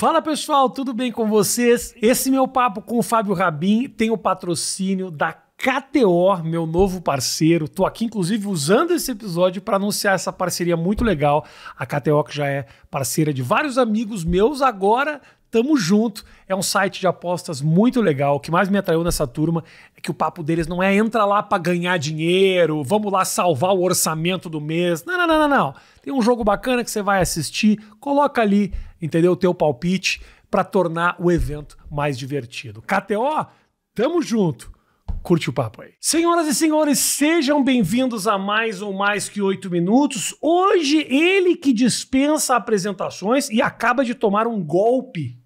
Fala pessoal, tudo bem com vocês? Esse meu papo com o Fábio Rabin tem o patrocínio da KTO, meu novo parceiro. Tô aqui, inclusive, usando esse episódio para anunciar essa parceria muito legal. A KTO, que já é parceira de vários amigos meus, agora Tamo junto. É um site de apostas muito legal. O que mais me atraiu nessa turma é que o papo deles não é entra lá para ganhar dinheiro, vamos lá salvar o orçamento do mês. Não, não, não, não, não. Tem um jogo bacana que você vai assistir, coloca ali entendeu? O teu palpite para tornar o evento mais divertido. KTO, tamo junto. Curte o papo aí. Senhoras e senhores, sejam bem-vindos a mais ou mais que oito minutos. Hoje, ele que dispensa apresentações e acaba de tomar um golpe.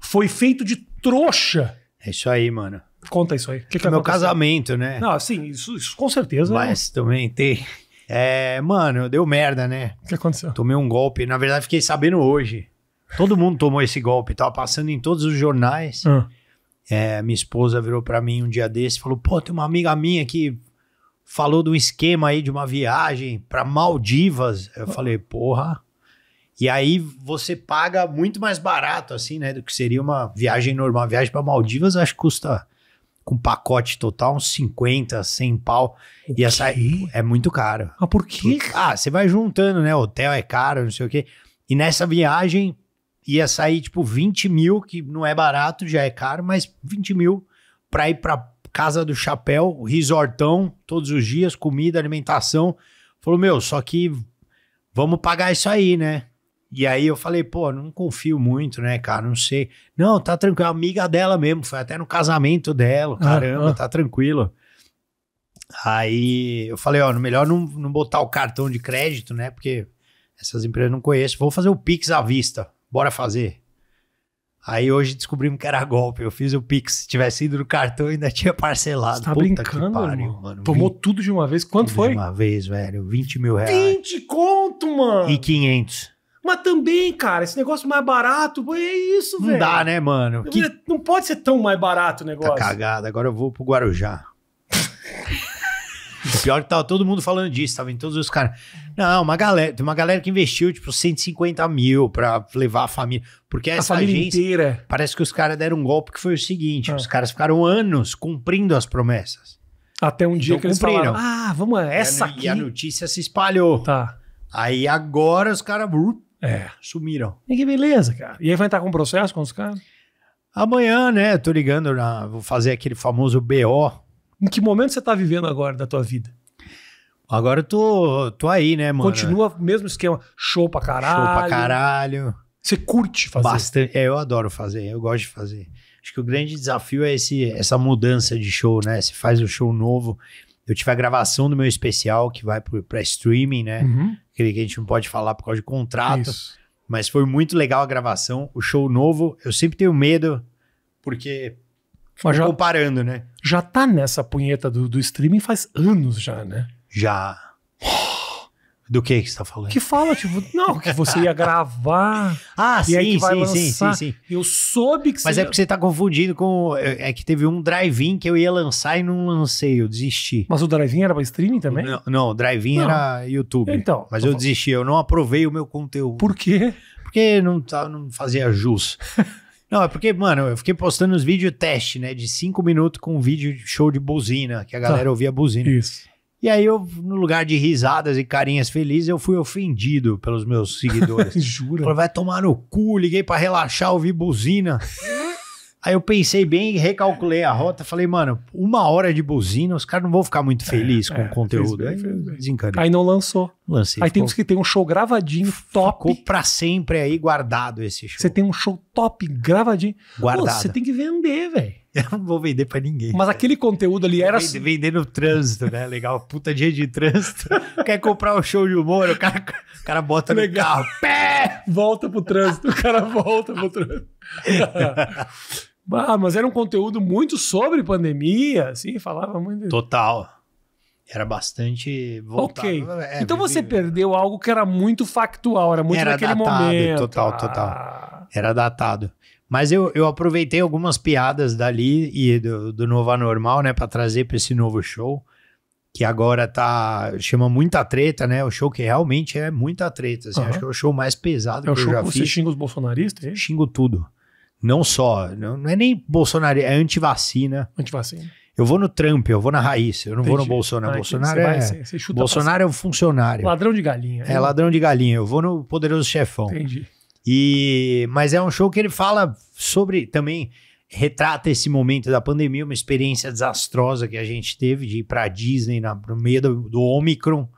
Foi feito de trouxa. É isso aí, mano. Conta isso aí. O que, que, que é meu casamento, né? Não, assim, isso, isso com certeza. Mas não. também tem. É, mano, deu merda, né? O que aconteceu? Tomei um golpe. Na verdade, fiquei sabendo hoje. Todo mundo tomou esse golpe, tava passando em todos os jornais. Ah. É, minha esposa virou para mim um dia desse e falou: pô, tem uma amiga minha que falou de um esquema aí de uma viagem para Maldivas. Eu falei: porra. E aí você paga muito mais barato, assim, né, do que seria uma viagem normal. Uma viagem para Maldivas acho que custa com pacote total uns 50, 100 pau. O e essa é muito caro. Ah, por quê? Ah, você vai juntando, né? Hotel é caro, não sei o quê. E nessa viagem ia sair tipo 20 mil, que não é barato, já é caro, mas 20 mil para ir para Casa do Chapéu, resortão, todos os dias, comida, alimentação. Falou, meu, só que vamos pagar isso aí, né? E aí eu falei, pô, não confio muito, né, cara? Não sei. Não, tá tranquilo, é amiga dela mesmo, foi até no casamento dela, ah, caramba, ah, ah. tá tranquilo. Aí eu falei, ó, melhor não, não botar o cartão de crédito, né? Porque essas empresas não conheço. Vou fazer o Pix à vista bora fazer. Aí hoje descobrimos que era golpe. Eu fiz o Pix. Se tivesse ido no cartão, ainda tinha parcelado. Você tá Puta brincando, pariu, mano. mano. Tomou 20, tudo de uma vez. Quanto tudo foi? De uma vez, velho. 20 mil reais. 20 conto, mano. E 500. Mas também, cara, esse negócio mais barato, é isso, velho. Não dá, né, mano? Que... Não pode ser tão mais barato o tá negócio. Tá cagado. Agora eu vou pro Guarujá. O pior é que tava todo mundo falando disso, tava em todos os caras. Não, uma galera, tem uma galera que investiu, tipo, 150 mil pra levar a família. Porque a essa família agência, inteira. Parece que os caras deram um golpe que foi o seguinte: ah. os caras ficaram anos cumprindo as promessas. Até um dia então, que eles cumpriram. Falaram, ah, vamos, essa e a, aqui. E a notícia se espalhou. Tá. Aí agora os caras uh, é. sumiram. E que beleza, cara. E aí vai entrar com um processo com os caras? Amanhã, né? Tô ligando, na, vou fazer aquele famoso BO em que momento você está vivendo agora da tua vida? Agora eu tô, tô aí, né, mano? Continua o mesmo esquema. Show pra caralho. Show pra caralho. Você curte fazer? Bastante. É, eu adoro fazer, eu gosto de fazer. Acho que o grande desafio é esse, essa mudança de show, né? Você faz o um show novo. Eu tive a gravação do meu especial que vai para streaming, né? Uhum. Aquele que a gente não pode falar por causa de contrato. Isso. Mas foi muito legal a gravação. O show novo, eu sempre tenho medo, porque. Mas já... Comparando, né? já tá nessa punheta do, do streaming faz anos já, né? Já. Do que que você tá falando? Que fala, tipo, não, que você ia gravar. ah, sim, sim, lançar. sim, sim, sim. Eu soube que Mas você... é porque você tá confundindo com... É, é que teve um drive-in que eu ia lançar e não lancei, eu desisti. Mas o drive-in era pra streaming também? Não, não o drive-in era YouTube. Então. Mas eu falando. desisti, eu não aprovei o meu conteúdo. Por quê? Porque não, tá, não fazia jus. Não, é porque, mano, eu fiquei postando os vídeos teste, né? De cinco minutos com um vídeo show de buzina, que a tá. galera tá. ouvia buzina. Isso. E aí eu, no lugar de risadas e carinhas felizes, eu fui ofendido pelos meus seguidores. Jura? Falei, vai tomar no cu, liguei para relaxar, ouvi buzina. aí eu pensei bem e recalculei a rota. Falei, mano, uma hora de buzina, os caras não vão ficar muito é, felizes é, com é, o conteúdo. Fez bem, aí, bem. Aí não lançou. Lancei. Aí ficou... temos que ter um show gravadinho top. Ficou pra sempre aí guardado esse show. Você tem um show top gravadinho. Guardado. Você tem que vender, velho. Eu não vou vender pra ninguém. Mas aquele conteúdo ali era. Vender, vender no trânsito, né? Legal. Puta dia de trânsito. Quer comprar um show de humor? O cara, o cara bota Legal. no carro. Pé! Volta pro trânsito. O cara volta pro trânsito. ah, mas era um conteúdo muito sobre pandemia, assim, falava muito. Total. Era bastante voltado. Ok. Né? É, então você perdeu algo que era muito factual, era muito era naquele datado, momento. Total, ah. total. Ah. Era datado. Mas eu, eu aproveitei algumas piadas dali e do, do Novo Anormal, né, para trazer para esse novo show, que agora tá. chama muita treta, né? O show que realmente é muita treta. Assim, uhum. Acho que é o show mais pesado é que o eu show já que você fiz. Você xinga os bolsonaristas? Hein? É Xingo tudo. Não só. Não, não é nem bolsonarista, é antivacina. Antivacina eu vou no Trump, eu vou na raiz, eu não Entendi. vou no Bolsonaro. Ah, Bolsonaro é, vai, você, Bolsonaro é um funcionário. Ladrão de galinha. É, ladrão de galinha. Eu vou no Poderoso Chefão. Entendi. E, mas é um show que ele fala sobre também retrata esse momento da pandemia, uma experiência desastrosa que a gente teve de ir para Disney na, no meio do, do Omicron.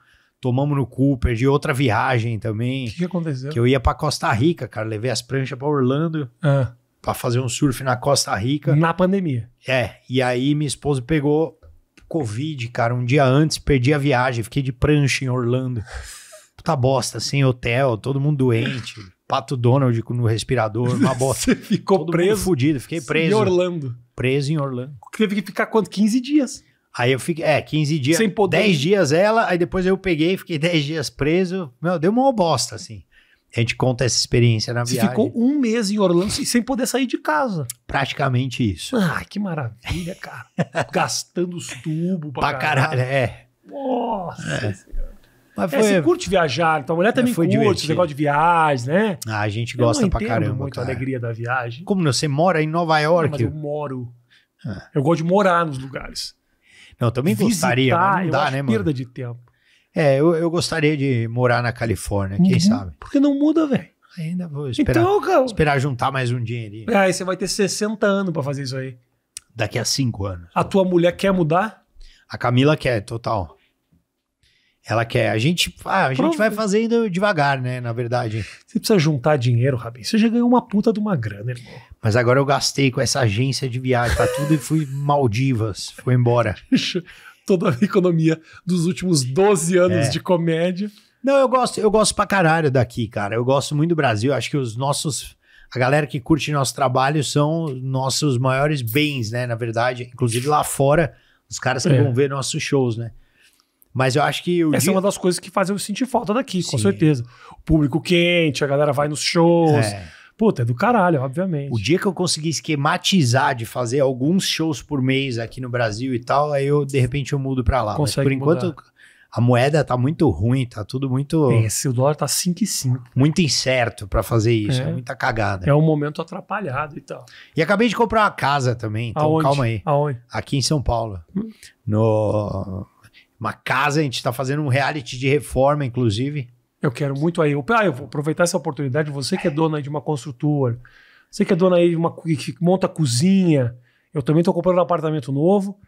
Tomamos no Cooper de outra viagem também. O que, que, aconteceu? Que eu ia para Costa Rica, cara, levei as pranchas para Orlando. Ah para fazer um surf na Costa Rica. Na pandemia. É, e aí minha esposa pegou Covid, cara, um dia antes, perdi a viagem, fiquei de prancha em Orlando. Puta bosta, sem hotel, todo mundo doente. Pato Donald no respirador, uma bosta. Você ficou todo preso? Fudido, fiquei preso. Em Orlando. Preso em Orlando. Teve que ficar quanto? 15 dias. Aí eu fiquei, é, 15 dias. Sem poder. 10 dias ela, aí depois eu peguei, fiquei 10 dias preso. Meu, deu uma bosta, assim. A gente conta essa experiência na Você viagem. ficou um mês em Orlando sem poder sair de casa. Praticamente isso. Ah, que maravilha, cara. Gastando os tubos pra, pra caralho. caralho. É. Nossa é. Mas foi, é, você curte viajar, então a mulher também foi curte divertido. esse negócio de viagem, né? Ah, a gente gosta eu não pra caramba. muito cara. a alegria da viagem. Como não? Você mora em Nova York? Não, mas eu moro. Ah. Eu gosto de morar nos lugares. Não, eu também Visitar, gostaria, mas não dá, eu acho né, mano? perda de tempo. É, eu, eu gostaria de morar na Califórnia, quem uhum. sabe? Porque não muda, velho. Ainda vou então, esperar, então, cara, esperar juntar mais um dinheirinho. É, aí você vai ter 60 anos para fazer isso aí. Daqui a 5 anos. A tua mulher quer mudar? A Camila quer, total. Ela quer. A gente, ah, a gente vai fazendo devagar, né? Na verdade. Você precisa juntar dinheiro, Rabin. Você já ganhou uma puta de uma grana, irmão. Mas agora eu gastei com essa agência de viagem, tá tudo e fui Maldivas. Foi embora. toda a economia dos últimos 12 anos é. de comédia. Não, eu gosto, eu gosto pra caralho daqui, cara. Eu gosto muito do Brasil. Acho que os nossos. A galera que curte nosso trabalho são nossos maiores bens, né? Na verdade, inclusive lá fora, os caras que é. vão ver nossos shows, né? Mas eu acho que. Essa é dia... é uma das coisas que faz eu sentir falta daqui, Sim. com certeza. O público quente, a galera vai nos shows. É Puta, é do caralho, obviamente. O dia que eu consegui esquematizar de fazer alguns shows por mês aqui no Brasil e tal, aí eu, de repente, eu mudo pra lá. Consegue Mas por enquanto, mudar. a moeda tá muito ruim, tá tudo muito. É, o dólar tá 5. Muito incerto para fazer isso, é. é. muita cagada. É um momento atrapalhado e então. tal. E acabei de comprar uma casa também, então Aonde? calma aí. Aonde? Aqui em São Paulo. Hum? No. Uma casa, a gente tá fazendo um reality de reforma, inclusive. Eu quero muito aí. Eu, ah, eu vou aproveitar essa oportunidade. Você que é dona de uma construtora, você que é dona aí de uma que monta cozinha. Eu também estou comprando um apartamento novo.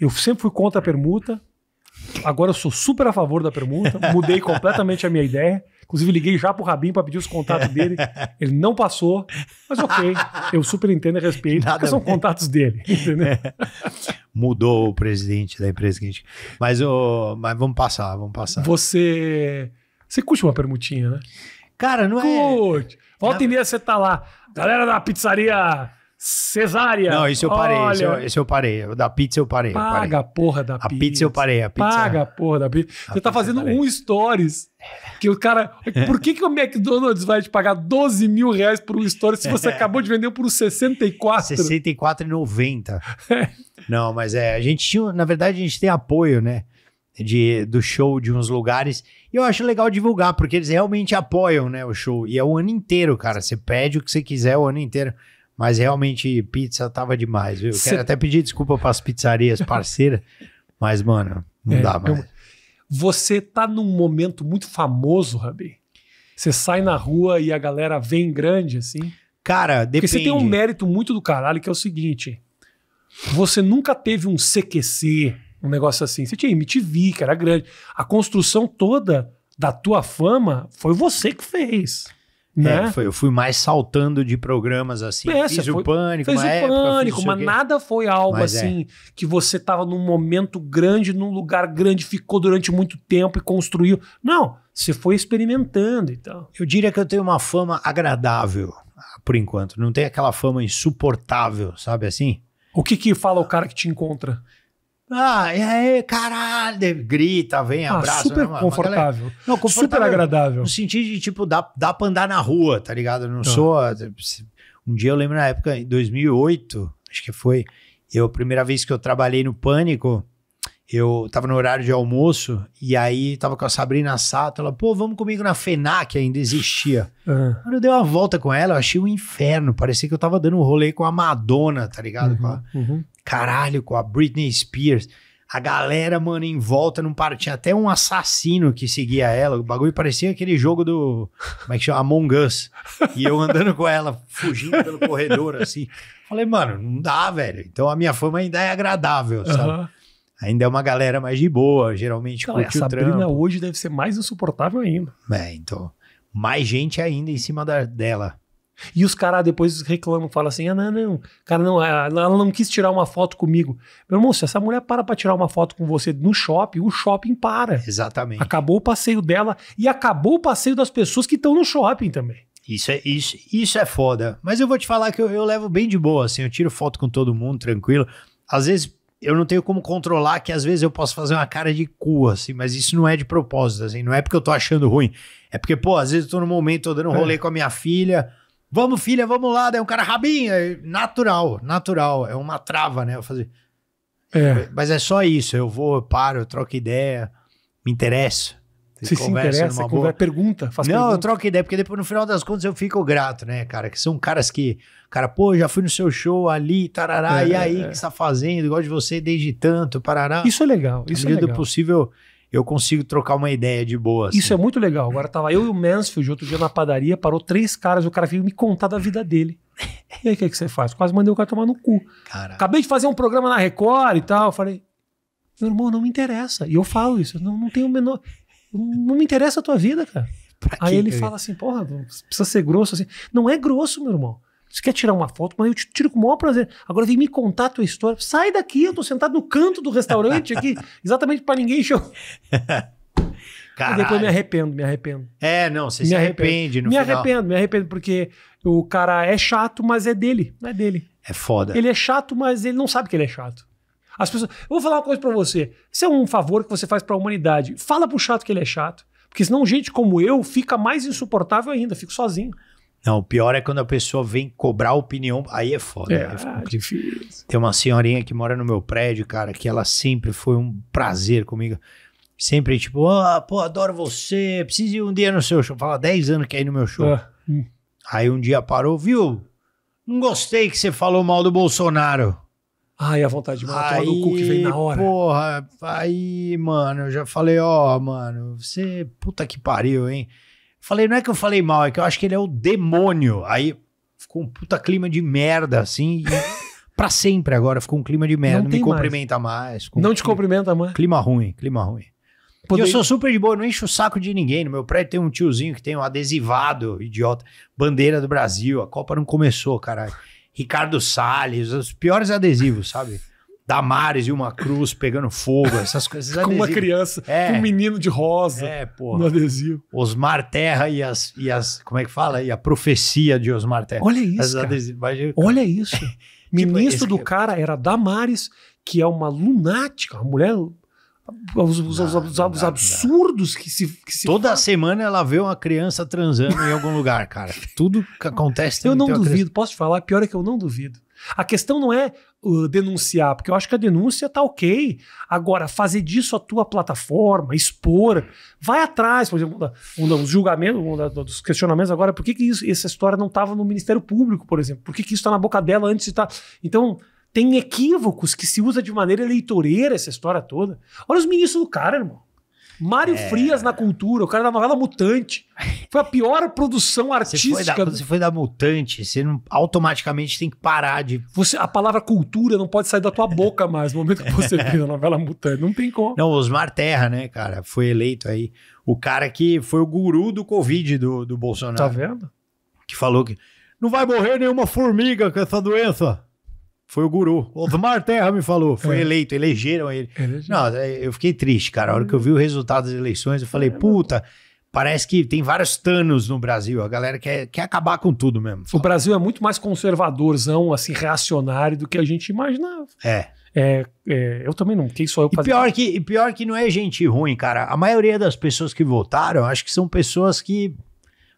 Eu sempre fui contra a permuta. Agora eu sou super a favor da permuta. Mudei completamente a minha ideia. Inclusive, liguei já pro Rabin para pedir os contatos dele. Ele não passou, mas ok. Eu super entendo e respeito, Nada porque são contatos dele. entendeu? É. Mudou o presidente da empresa gente. Mas, oh, mas vamos passar, vamos passar. Você. Você curte uma permutinha, né? Cara, não é. curte. é. Volta Na... em dia você tá lá. Galera da pizzaria Cesária. Não, isso eu parei. Olha... Isso, eu, isso eu parei. da pizza eu parei. Paga eu parei. a porra da pizza. A pizza eu parei. A pizza... Paga a porra da pizza. A você tá fazendo um stories que o cara. Por que, que o McDonald's vai te pagar 12 mil reais por um stories se você acabou de vender por 64? 64,90. É. Não, mas é. A gente tinha. Na verdade, a gente tem apoio, né? de, do show de uns lugares. E eu acho legal divulgar, porque eles realmente apoiam, né, o show. E é o ano inteiro, cara. Você pede o que você quiser o ano inteiro. Mas realmente, pizza tava demais, viu? Cê... Quero até pedir desculpa para as pizzarias parceiras, mas, mano, não é, dá mais. Eu... Você tá num momento muito famoso, Rabi. Você sai na rua e a galera vem grande, assim. Cara, depende. Porque você tem um mérito muito do caralho, que é o seguinte. Você nunca teve um CQC, um negócio assim. Você tinha MTV, que era grande. A construção toda da tua fama foi você que fez. É, né? É, foi, eu fui mais saltando de programas assim. É, fiz o foi, pânico, fez o época, pânico, mas nada foi algo mas é. assim é. que você tava num momento grande, num lugar grande, ficou durante muito tempo e construiu. Não, você foi experimentando e então. tal. Eu diria que eu tenho uma fama agradável, por enquanto. Não tem aquela fama insuportável, sabe assim? O que que fala o cara que te encontra? Ah, e aí, caralho, grita, vem, ah, abraça. Super né, confortável. Galera, é não, confortável. Super agradável. No sentido de, tipo, dá, dá pra andar na rua, tá ligado? Eu não tá. sou. Um dia eu lembro na época, em 2008, acho que foi, eu, a primeira vez que eu trabalhei no Pânico, eu tava no horário de almoço e aí tava com a Sabrina Sato, ela, pô, vamos comigo na FENAC, ainda existia. Uhum. Quando eu dei uma volta com ela, eu achei um inferno, parecia que eu tava dando um rolê com a Madonna, tá ligado? Uhum, com a, uhum. Caralho, com a Britney Spears. A galera, mano, em volta não para. Tinha até um assassino que seguia ela. O bagulho parecia aquele jogo do. Como é que chama? Among Us. E eu andando com ela, fugindo pelo corredor, assim. Falei, mano, não dá, velho. Então a minha fama ainda é agradável, sabe? Ainda é uma galera mais de boa, geralmente Não, curte a Sabrina hoje deve ser mais insuportável ainda. É, então. Mais gente ainda em cima da, dela. E os caras depois reclamam, falam assim: ah, não, não, cara, não, ela não quis tirar uma foto comigo. Meu irmão, se essa mulher para pra tirar uma foto com você no shopping, o shopping para. Exatamente. Acabou o passeio dela e acabou o passeio das pessoas que estão no shopping também. Isso é, isso, isso é foda. Mas eu vou te falar que eu, eu levo bem de boa, assim, eu tiro foto com todo mundo, tranquilo. Às vezes eu não tenho como controlar que às vezes eu posso fazer uma cara de cu, assim, mas isso não é de propósito, assim, não é porque eu tô achando ruim. É porque, pô, às vezes eu tô num momento, tô dando um é. rolê é. com a minha filha. Vamos, filha, vamos lá, daí um cara rabinho. natural, natural. É uma trava, né? Eu fazer. É. Mas é só isso. Eu vou, eu paro, eu troco ideia, me interesso se se interessa, conversa, pergunta, faz Não, pergunta. eu troco ideia, porque depois, no final das contas, eu fico grato, né, cara? Que são caras que, cara, pô, já fui no seu show ali, tarará, é, e é, aí, é. o é. que você tá fazendo? Gosto de você desde tanto, parará. Isso é legal, isso é legal. possível, eu consigo trocar uma ideia de boa. Assim. Isso é muito legal. Agora tava eu e o Mansfield outro dia na padaria, parou três caras, o cara veio me contar da vida dele. E aí, o que, é que você faz? Quase mandei o cara tomar no cu. Cara. Acabei de fazer um programa na Record e tal. Falei, meu irmão, não me interessa. E eu falo isso, não, não tenho o menor não me interessa a tua vida, cara. Aí ele fala assim, porra, precisa ser grosso assim. Não é grosso, meu irmão. Você quer tirar uma foto, mas eu te tiro com o maior prazer. Agora vem me contar a tua história. Sai daqui, eu tô sentado no canto do restaurante aqui, exatamente para ninguém show. Caralho. E depois me arrependo, me arrependo. É, não, você me se arrepende no me final. Me arrependo, me arrependo, porque o cara é chato, mas é dele, não é dele. É foda. Ele é chato, mas ele não sabe que ele é chato. As pessoas. Eu vou falar uma coisa para você. Isso é um favor que você faz para a humanidade. Fala pro chato que ele é chato. Porque senão gente como eu fica mais insuportável ainda, fico sozinho. Não, o pior é quando a pessoa vem cobrar opinião. Aí é foda. É, ah, difícil. Tem uma senhorinha que mora no meu prédio, cara, que ela sempre foi um prazer comigo. Sempre, tipo, ah, pô, adoro você, preciso ir um dia no seu show. Fala 10 anos que é ir no meu show. Ah, Aí um dia parou, viu? Não gostei que você falou mal do Bolsonaro. Ai, a vontade de matar o cu que vem na hora. Porra, aí, mano, eu já falei, ó, mano, você, puta que pariu, hein? Falei, não é que eu falei mal, é que eu acho que ele é o demônio. Aí ficou um puta clima de merda, assim, e... pra sempre agora ficou um clima de merda. Não, não me cumprimenta mais. mais não um te clima, cumprimenta mais. Clima ruim, clima ruim. Poder... eu sou super de boa, não encho o saco de ninguém. No meu prédio tem um tiozinho que tem um adesivado, idiota, bandeira do Brasil. A Copa não começou, caralho. Ricardo Salles, os piores adesivos, sabe? Damares e uma cruz pegando fogo, essas coisas. com uma criança, é. um menino de rosa é, pô. no adesivo. Osmar Terra e as, e as. Como é que fala? E a profecia de Osmar Terra. Olha isso. cara. Olha isso. Ministro tipo, do é cara era Damares, que é uma lunática, uma mulher os, os, os, os absurdos que se, que se Toda semana ela vê uma criança transando em algum lugar, cara. Tudo que acontece. Eu não duvido, criança... posso te falar, pior é que eu não duvido. A questão não é uh, denunciar, porque eu acho que a denúncia tá ok. Agora, fazer disso a tua plataforma, expor, vai atrás, por exemplo, um, julgamentos julgamento, um dos questionamentos agora, por que, que isso, essa história não estava no Ministério Público, por exemplo? Por que, que isso está na boca dela antes de estar. Tá... Então tem equívocos que se usa de maneira eleitoreira essa história toda. Olha os ministros do cara, irmão. Mário é... Frias na cultura, o cara da novela Mutante. Foi a pior produção artística. Você foi da, você foi da Mutante, você não, automaticamente tem que parar de. Você, a palavra cultura não pode sair da tua boca mais no momento que você viu a novela Mutante. Não tem como. Não, Osmar Terra, né, cara, foi eleito aí. O cara que foi o guru do Covid do, do Bolsonaro. Tá vendo? Que falou que não vai morrer nenhuma formiga com essa doença. Foi o guru. O Osmar Terra me falou. Foi é. eleito, elegeram ele. Elegeram. Não, é, eu fiquei triste, cara. A hora que eu vi o resultado das eleições, eu falei, é, puta, parece que tem vários tanos no Brasil. A galera quer, quer acabar com tudo mesmo. O Brasil é muito mais conservadorzão, assim, reacionário do que a gente imaginava. É. É, é, eu também não, quem sou eu para pior que e pior que não é gente ruim, cara. A maioria das pessoas que votaram, acho que são pessoas que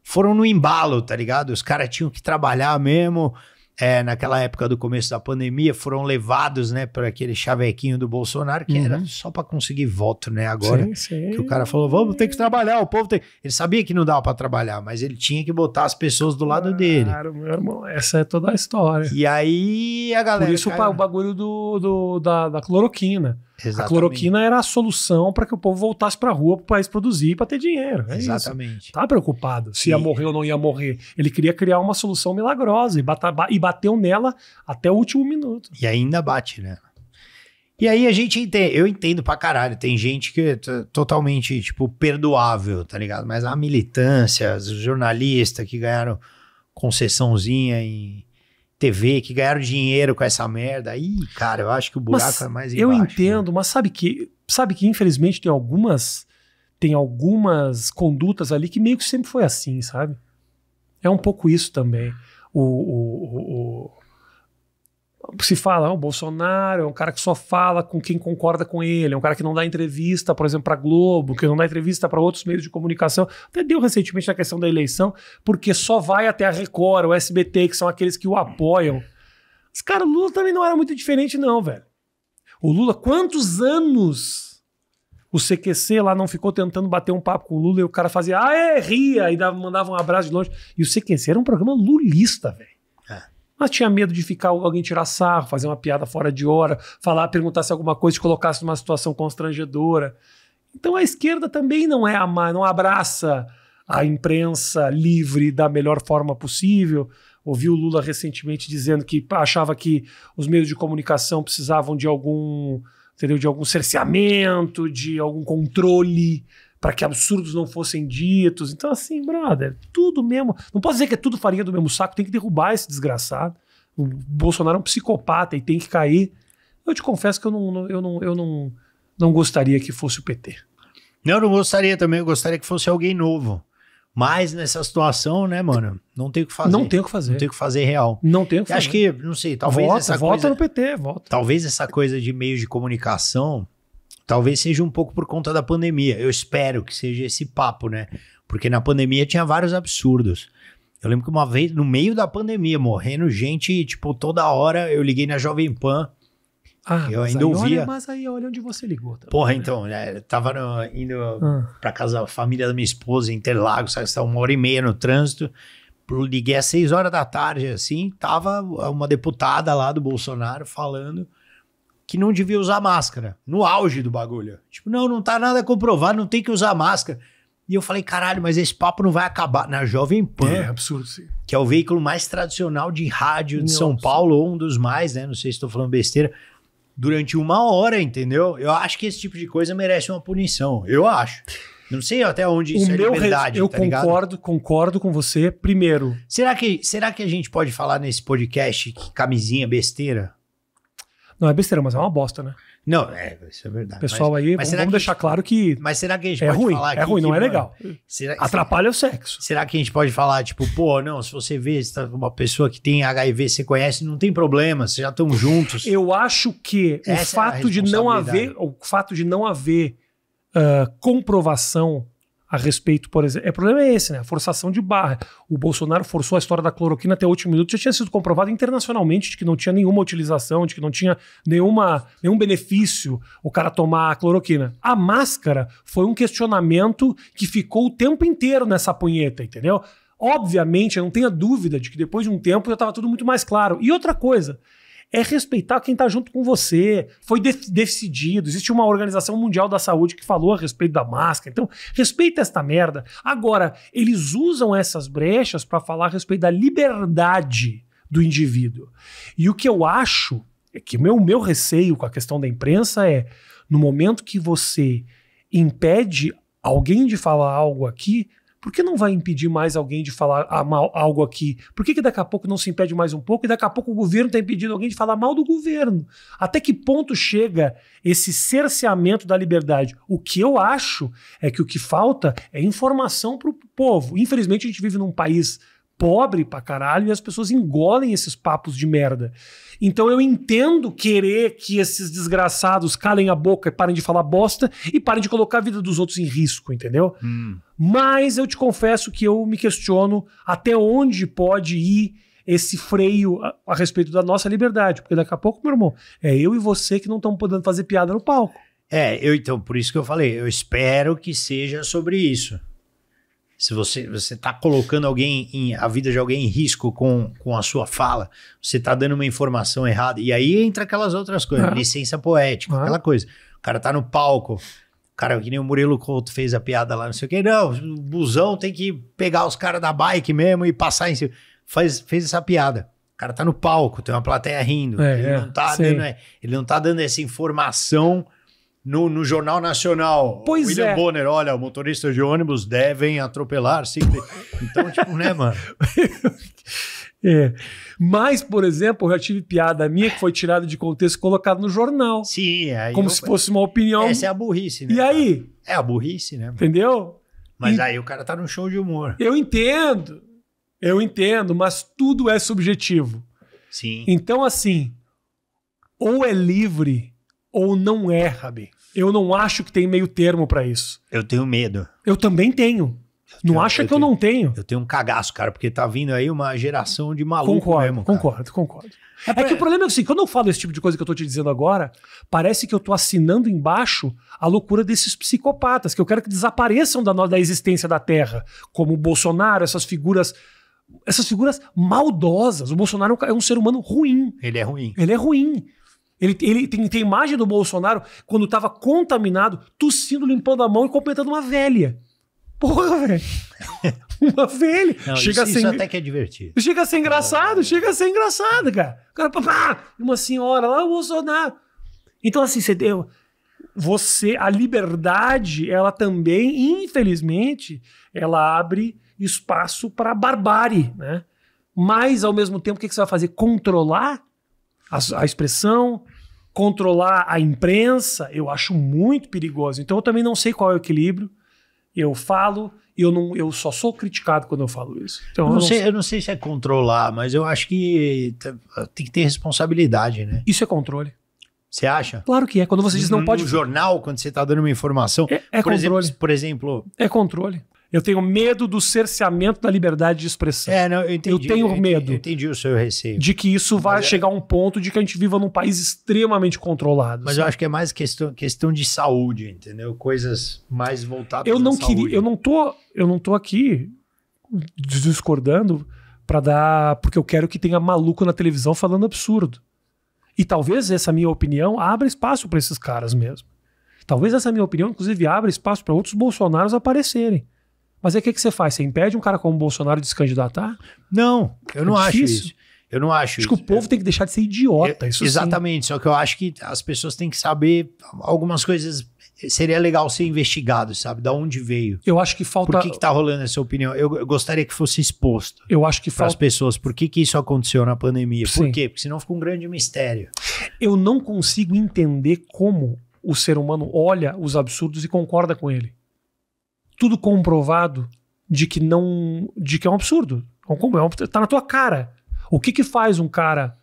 foram no embalo, tá ligado? Os caras tinham que trabalhar mesmo é, naquela época do começo da pandemia, foram levados, né, para aquele chavequinho do Bolsonaro, que uhum. era só para conseguir voto, né, agora. Sim, sim. Que o cara falou, vamos ter que trabalhar, o povo tem... Ele sabia que não dava para trabalhar, mas ele tinha que botar as pessoas do lado claro, dele. Claro, meu irmão, essa é toda a história. E aí a galera... Por isso caiu... o bagulho do, do da, da cloroquina. Exatamente. A cloroquina era a solução para que o povo voltasse para a rua para o país produzir para ter dinheiro. É Exatamente. Isso. Tá preocupado se ia morrer ou não ia morrer. Ele queria criar uma solução milagrosa e, bata, e bateu nela até o último minuto. E ainda bate, né? E aí a gente entende, eu entendo pra caralho, tem gente que é totalmente, tipo, perdoável, tá ligado? Mas a militância, os jornalistas que ganharam concessãozinha em TV, que ganharam dinheiro com essa merda. Ih, cara, eu acho que o buraco mas é mais embaixo. Eu né? entendo, né? mas sabe que, sabe que infelizmente tem algumas tem algumas condutas ali que meio que sempre foi assim, sabe? É um pouco isso também. O, o, o, se fala, ah, o Bolsonaro é um cara que só fala com quem concorda com ele, é um cara que não dá entrevista, por exemplo, para Globo, que não dá entrevista para outros meios de comunicação. Até deu recentemente na questão da eleição, porque só vai até a Record, o SBT, que são aqueles que o apoiam. Mas, cara, o Lula também não era muito diferente, não, velho. O Lula, quantos anos o CQC lá não ficou tentando bater um papo com o Lula e o cara fazia, ah, é, ria, e dava, mandava um abraço de longe. E o CQC era um programa lulista, velho mas tinha medo de ficar alguém tirar sarro, fazer uma piada fora de hora, falar, perguntar se alguma coisa te colocasse numa situação constrangedora. Então a esquerda também não é a não abraça a imprensa livre da melhor forma possível. Ouvi o Lula recentemente dizendo que achava que os meios de comunicação precisavam de algum, entendeu, de algum cerceamento, de algum controle para que absurdos não fossem ditos. Então, assim, brother, tudo mesmo. Não posso dizer que é tudo farinha do mesmo saco, tem que derrubar esse desgraçado. O Bolsonaro é um psicopata e tem que cair. Eu te confesso que eu não, eu não, eu não, não gostaria que fosse o PT. não Eu não gostaria também, eu gostaria que fosse alguém novo. Mas nessa situação, né, mano? Não tem o que fazer. Não tem o que fazer. Não tem o que fazer real. Não tem o que fazer. Acho que, não sei, talvez vota, essa coisa... Vota no PT, volta Talvez essa coisa de meios de comunicação Talvez seja um pouco por conta da pandemia. Eu espero que seja esse papo, né? Porque na pandemia tinha vários absurdos. Eu lembro que uma vez, no meio da pandemia, morrendo gente, tipo, toda hora eu liguei na Jovem Pan. Ah, eu ainda aí, ouvia. Olha, mas aí olha onde você ligou. Tá Porra, então, né? Eu tava no, indo ah. pra casa da família da minha esposa, em Interlagos, sabe? Tá uma hora e meia no trânsito. Liguei às seis horas da tarde, assim, tava uma deputada lá do Bolsonaro falando que não devia usar máscara, no auge do bagulho. Tipo, não, não tá nada comprovado, não tem que usar máscara. E eu falei, caralho, mas esse papo não vai acabar. Na Jovem Pan. É absurdo, sim. Que é o veículo mais tradicional de rádio de São Paulo, ou um dos mais, né? Não sei se estou falando besteira. Durante uma hora, entendeu? Eu acho que esse tipo de coisa merece uma punição. Eu acho. Não sei até onde isso o é meu liberdade. Eu tá concordo, ligado? concordo com você. Primeiro. Será que, será que a gente pode falar nesse podcast que camisinha besteira? Não é besteira, mas é uma bosta, né? Não, é, isso é verdade. Pessoal mas, aí, mas vamos, vamos deixar gente, claro que. Mas será que a gente é pode ruim, falar É ruim, não que, é legal. Será, Atrapalha será, o sexo. Será que a gente pode falar, tipo, pô, não, se você vê se tá uma pessoa que tem HIV, você conhece, não tem problema, vocês já estão juntos. Eu acho que Essa o é fato é de não haver, o fato de não haver uh, comprovação a respeito, por exemplo. É, o problema é esse, né? A forçação de barra. O Bolsonaro forçou a história da cloroquina até o último minuto. Já tinha sido comprovado internacionalmente de que não tinha nenhuma utilização, de que não tinha nenhuma, nenhum benefício o cara tomar a cloroquina. A máscara foi um questionamento que ficou o tempo inteiro nessa punheta, entendeu? Obviamente, eu não tenha dúvida de que depois de um tempo já estava tudo muito mais claro. E outra coisa, é respeitar quem está junto com você. Foi de decidido. Existe uma Organização Mundial da Saúde que falou a respeito da máscara. Então, respeita esta merda. Agora, eles usam essas brechas para falar a respeito da liberdade do indivíduo. E o que eu acho é que o meu, meu receio com a questão da imprensa é no momento que você impede alguém de falar algo aqui, por que não vai impedir mais alguém de falar mal, algo aqui? Por que, que daqui a pouco não se impede mais um pouco e daqui a pouco o governo está impedindo alguém de falar mal do governo? Até que ponto chega esse cerceamento da liberdade? O que eu acho é que o que falta é informação para o povo. Infelizmente, a gente vive num país pobre pra caralho e as pessoas engolem esses papos de merda. Então eu entendo querer que esses desgraçados calem a boca e parem de falar bosta e parem de colocar a vida dos outros em risco, entendeu? Hum. Mas eu te confesso que eu me questiono até onde pode ir esse freio a, a, respeito da nossa liberdade, porque daqui a pouco, meu irmão, é eu e você que não estamos podendo fazer piada no palco. É, eu então, por isso que eu falei, eu espero que seja sobre isso se você você está colocando alguém em, a vida de alguém em risco com, com a sua fala, você está dando uma informação errada. E aí entra aquelas outras coisas, licença poética, aquela coisa. O cara tá no palco, cara, que nem o Murilo Couto fez a piada lá, não sei o quê não, o busão tem que pegar os caras da bike mesmo e passar em cima. Faz, fez essa piada. O cara tá no palco, tem uma plateia rindo. É, ele, é, não tá dando, é, ele não tá dando essa informação no, no Jornal Nacional. Pois William é. Bonner, olha, motoristas de ônibus devem atropelar Então, tipo, né, mano? é. Mas, por exemplo, eu já tive piada minha que foi tirada de contexto e colocada no jornal. Sim, é, aí. Como eu... se fosse uma opinião. Essa é a burrice, né? E aí? É a burrice, né? Entendeu? Mas e... aí o cara tá num show de humor. Eu entendo. Eu entendo, mas tudo é subjetivo. Sim. Então, assim, ou é livre ou não é, Rabi? Eu não acho que tem meio termo para isso. Eu tenho medo. Eu também tenho. Não acha eu que tenho, eu não tenho. Eu tenho um cagaço, cara, porque tá vindo aí uma geração de maluco concordo, mesmo. Concordo, concordo. É, é, que o problema é assim, quando eu falo esse tipo de coisa que eu tô te dizendo agora, parece que eu tô assinando embaixo a loucura desses psicopatas, que eu quero que desapareçam da, da existência da Terra, como o Bolsonaro, essas figuras essas figuras maldosas. O Bolsonaro é um é ser humano ruim. Ele é ruim. Ele é ruim. Ele, ele tem, tem imagem do Bolsonaro quando estava contaminado, tossindo, limpando a mão e completando uma velha. Porra, velho. uma velha. Não, chega isso, a ser, isso até que é divertido. Chega a ser engraçado, é. chega a ser engraçado, cara. cara, uma senhora lá, o Bolsonaro. Então, assim, você deu. Você, a liberdade, ela também, infelizmente, ela abre espaço para barbárie, né? Mas, ao mesmo tempo, o que, que você vai fazer? Controlar a, a expressão, controlar a imprensa, eu acho muito perigoso. Então eu também não sei qual é o equilíbrio. Eu falo e eu, não, eu só sou criticado quando eu falo isso. Então, eu, não, eu não sei, sei, eu não sei se é controlar, mas eu acho que tem que ter responsabilidade, né? Isso é controle. Você acha? Claro que é. Quando você diz não pode. No jornal, quando você está dando uma informação. É, é por controle. Exemplo, por exemplo. É controle. Eu tenho medo do cerceamento da liberdade de expressão. É, não, eu, entendi, eu tenho eu medo. Eu entendi o seu receio. De que isso vá é... chegar a um ponto de que a gente viva num país extremamente controlado. Mas sabe? eu acho que é mais questão, questão de saúde, entendeu? Coisas mais voltadas eu não queria, saúde. Eu não tô, eu não tô aqui discordando para dar, porque eu quero que tenha maluco na televisão falando absurdo. E talvez essa minha opinião abra espaço para esses caras mesmo. Talvez essa minha opinião, inclusive, abra espaço para outros bolsonaros aparecerem. Mas aí o que, que você faz? Você impede um cara como o Bolsonaro de se candidatar? Não, eu é não difícil. acho isso. Eu não acho. Acho isso. que o povo é, tem que deixar de ser idiota. É, exatamente, sim. só que eu acho que as pessoas têm que saber algumas coisas. Seria legal ser investigado, sabe? Da onde veio. Eu acho que falta. Por que, está rolando essa opinião? Eu, eu, gostaria que fosse exposto. Eu acho que falta. Para as pessoas, por que, que isso aconteceu na pandemia? Sim. Por quê? Porque senão fica um grande mistério. Eu não consigo entender como o ser humano olha os absurdos e concorda com ele tudo comprovado de que não. de que é um absurdo. É é tá na tua cara. O que que faz um cara.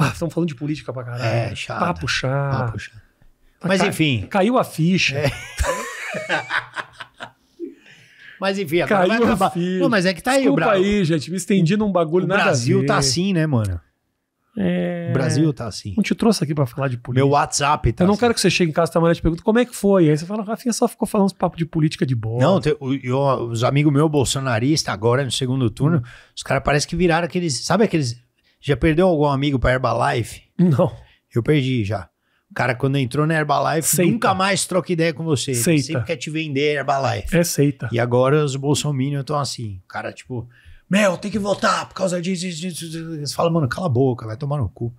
Ah, estamos falando de política pra caralho. É, chato. Papo chato. Tá mas enfim. Caiu a ficha. É. mas enfim, agora Caiu vai acabar. Não, mas é que tá aí Desculpa o Brasil. aí, gente. Me estendi num bagulho o nada Brasil tá assim, né, mano? É... O Brasil tá assim. Não te trouxe aqui para falar de política. Meu WhatsApp tá Eu não assim. quero que você chegue em casa e tá tua te pergunte como é que foi. Aí você fala, Rafinha só ficou falando uns papos de política de boa. Não, te, eu, os amigos meus bolsonaristas agora no segundo turno, os caras parecem que viraram aqueles... Sabe aqueles... Já perdeu algum amigo pra Herbalife? Não. Eu perdi já. O cara, quando entrou na Herbalife, seita. nunca mais troca ideia com você. Seita. sempre quer te vender Herbalife. É seita. E agora os bolsominions estão assim. O cara, tipo, meu, tem que votar por causa disso, disso, disso. Eles falam, mano, cala a boca, vai tomar no cu.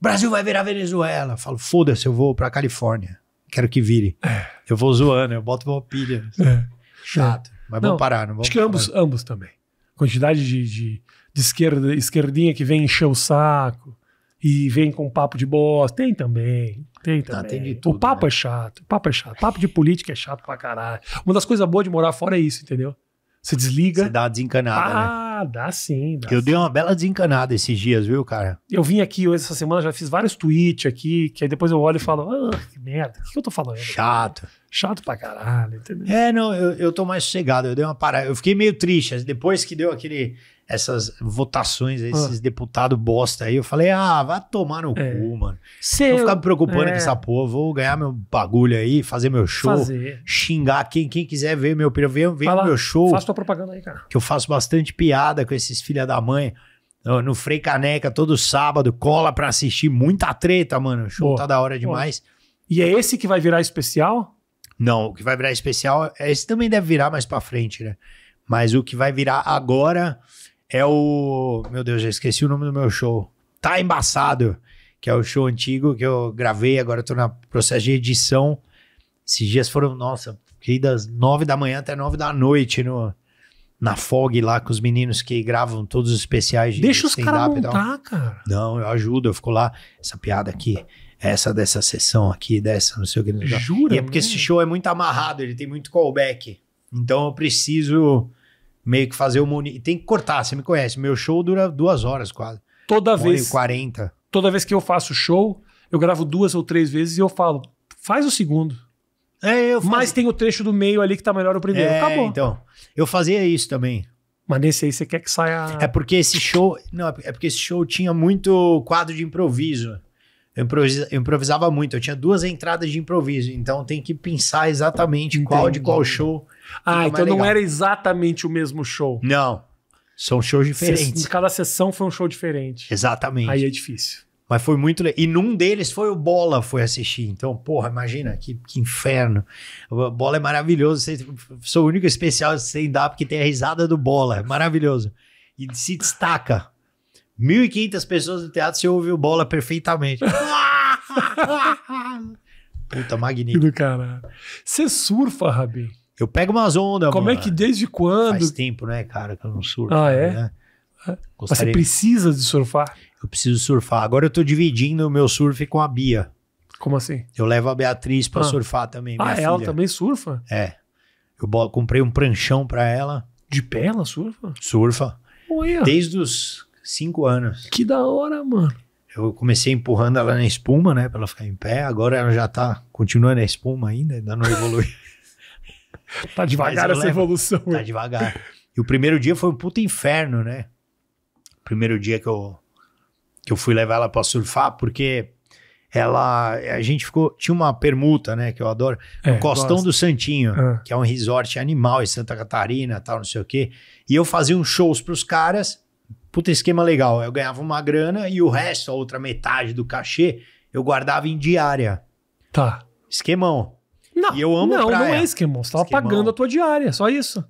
Brasil vai virar Venezuela. Eu falo, foda-se, eu vou pra Califórnia. Quero que vire. É. Eu vou zoando, eu boto uma pilha. É. é. Chato. Mas não, vamos parar, não vamos Acho que parar. ambos, ambos também. Quantidade de, de, de, esquerda, esquerdinha que vem encher o saco e vem com papo de bosta. Tem também. Tem tá, também. tem tudo, o papo né? é chato. O papo é chato. papo de política é chato pra caralho. Uma das coisas boas de morar fora é isso, entendeu? Você desliga. Você dá uma desencanada, ah, né? Dá, sim. Dá eu sim. dei uma bela desencanada esses dias, viu, cara? Eu vim aqui hoje essa semana, já fiz vários tweets aqui, que aí depois eu olho e falo, ah, que merda, o que, que eu tô falando? Chato. Chato pra caralho, entendeu? É, não, eu, eu tô mais sossegado, eu dei uma parada. Eu fiquei meio triste, depois que deu aquele essas votações, ah. esses ah. deputados bosta aí. Eu falei, ah, vai tomar no é. cu, mano. Seu... Não ficar me preocupando é. com essa porra. Vou ganhar meu bagulho aí, fazer meu show. Fazer. Xingar quem, quem quiser ver meu vem, vem Fala, meu show. Faça tua propaganda aí, cara. Que eu faço bastante piada com esses filha da mãe. No, no Frei Caneca, todo sábado, cola pra assistir muita treta, mano. O show boa, tá da hora demais. Boa. E é esse que vai virar especial? Não, o que vai virar especial, esse também deve virar mais pra frente, né? Mas o que vai virar agora é o. Meu Deus, já esqueci o nome do meu show. Tá Embaçado, que é o show antigo que eu gravei, agora eu tô no processo de edição. Esses dias foram, nossa, fiquei das nove da manhã até nove da noite no, na FOG lá com os meninos que gravam todos os especiais de Deixa os caras montar, cara. Não, eu ajudo, eu fico lá. Essa piada aqui, essa dessa sessão aqui, dessa, não sei o que. Jura? E é porque mesmo? esse show é muito amarrado, ele tem muito callback. Então eu preciso meio que fazer o monitor. Tem que cortar, você me conhece. Meu show dura duas horas quase. Toda Uma vez. 40. Toda vez que eu faço show, eu gravo duas ou três vezes e eu falo, faz o segundo. É, eu faço... Mas tem o trecho do meio ali que tá melhor o primeiro. É, Acabou. Então, eu fazia isso também. Mas nesse aí você quer que saia. É porque esse show. Não, é porque esse show tinha muito quadro de improviso. Eu, eu improvisava muito, eu tinha duas entradas de improviso, então tem que pensar exatamente Entendi. qual de qual show ah, então, então não era exatamente o mesmo show. Não. São shows diferentes. Se, cada sessão foi um show diferente. Exatamente. Aí é difícil. Mas foi muito legal. E num deles foi o Bola foi assistir. Então, porra, imagina, que, que inferno. O Bola é maravilhoso. Você, sou o único especial de stand-up que tem a risada do Bola. É maravilhoso. E se destaca. 1.500 pessoas no teatro, você ouve o Bola perfeitamente. Puta, magnífico. Você surfa, Rabi? Eu pego umas ondas, Como é mano. é que desde quando? Faz tempo, né, cara, que eu não surfo. Ah, é? Né? É. Gostaria... Você precisa de surfar? Eu preciso surfar. Agora eu tô dividindo o meu surf com a Bia. Como assim? Eu levo a Beatriz para ah. surfar também. ah, filha. ela também surfa? É. Eu comprei um pranchão para ela. De pé ela surfa? Surfa. Desde os 5 anos. Que da hora, mano. Eu comecei empurrando ela na espuma, né, pra ela ficar em pé. Agora ela já tá continuando na espuma ainda, ainda não evoluiu. tá devagar essa evolução. Tá devagar. E o primeiro dia foi um puta inferno, né? Primeiro dia que eu, que eu fui levar ela pra surfar, porque ela. A gente ficou. Tinha uma permuta, né? Que eu adoro. É, no Costão gosto. do Santinho, ah. que é um resort animal em Santa Catarina, tal, não sei o quê. E eu fazia uns shows pros caras. Puta esquema legal. Eu ganhava uma grana e o resto, a outra metade do cachê, eu guardava em diária. Tá. Esquemão. Não, e eu amo não, praia. não é esquimão. Você tava esquimão. pagando a tua diária, só isso.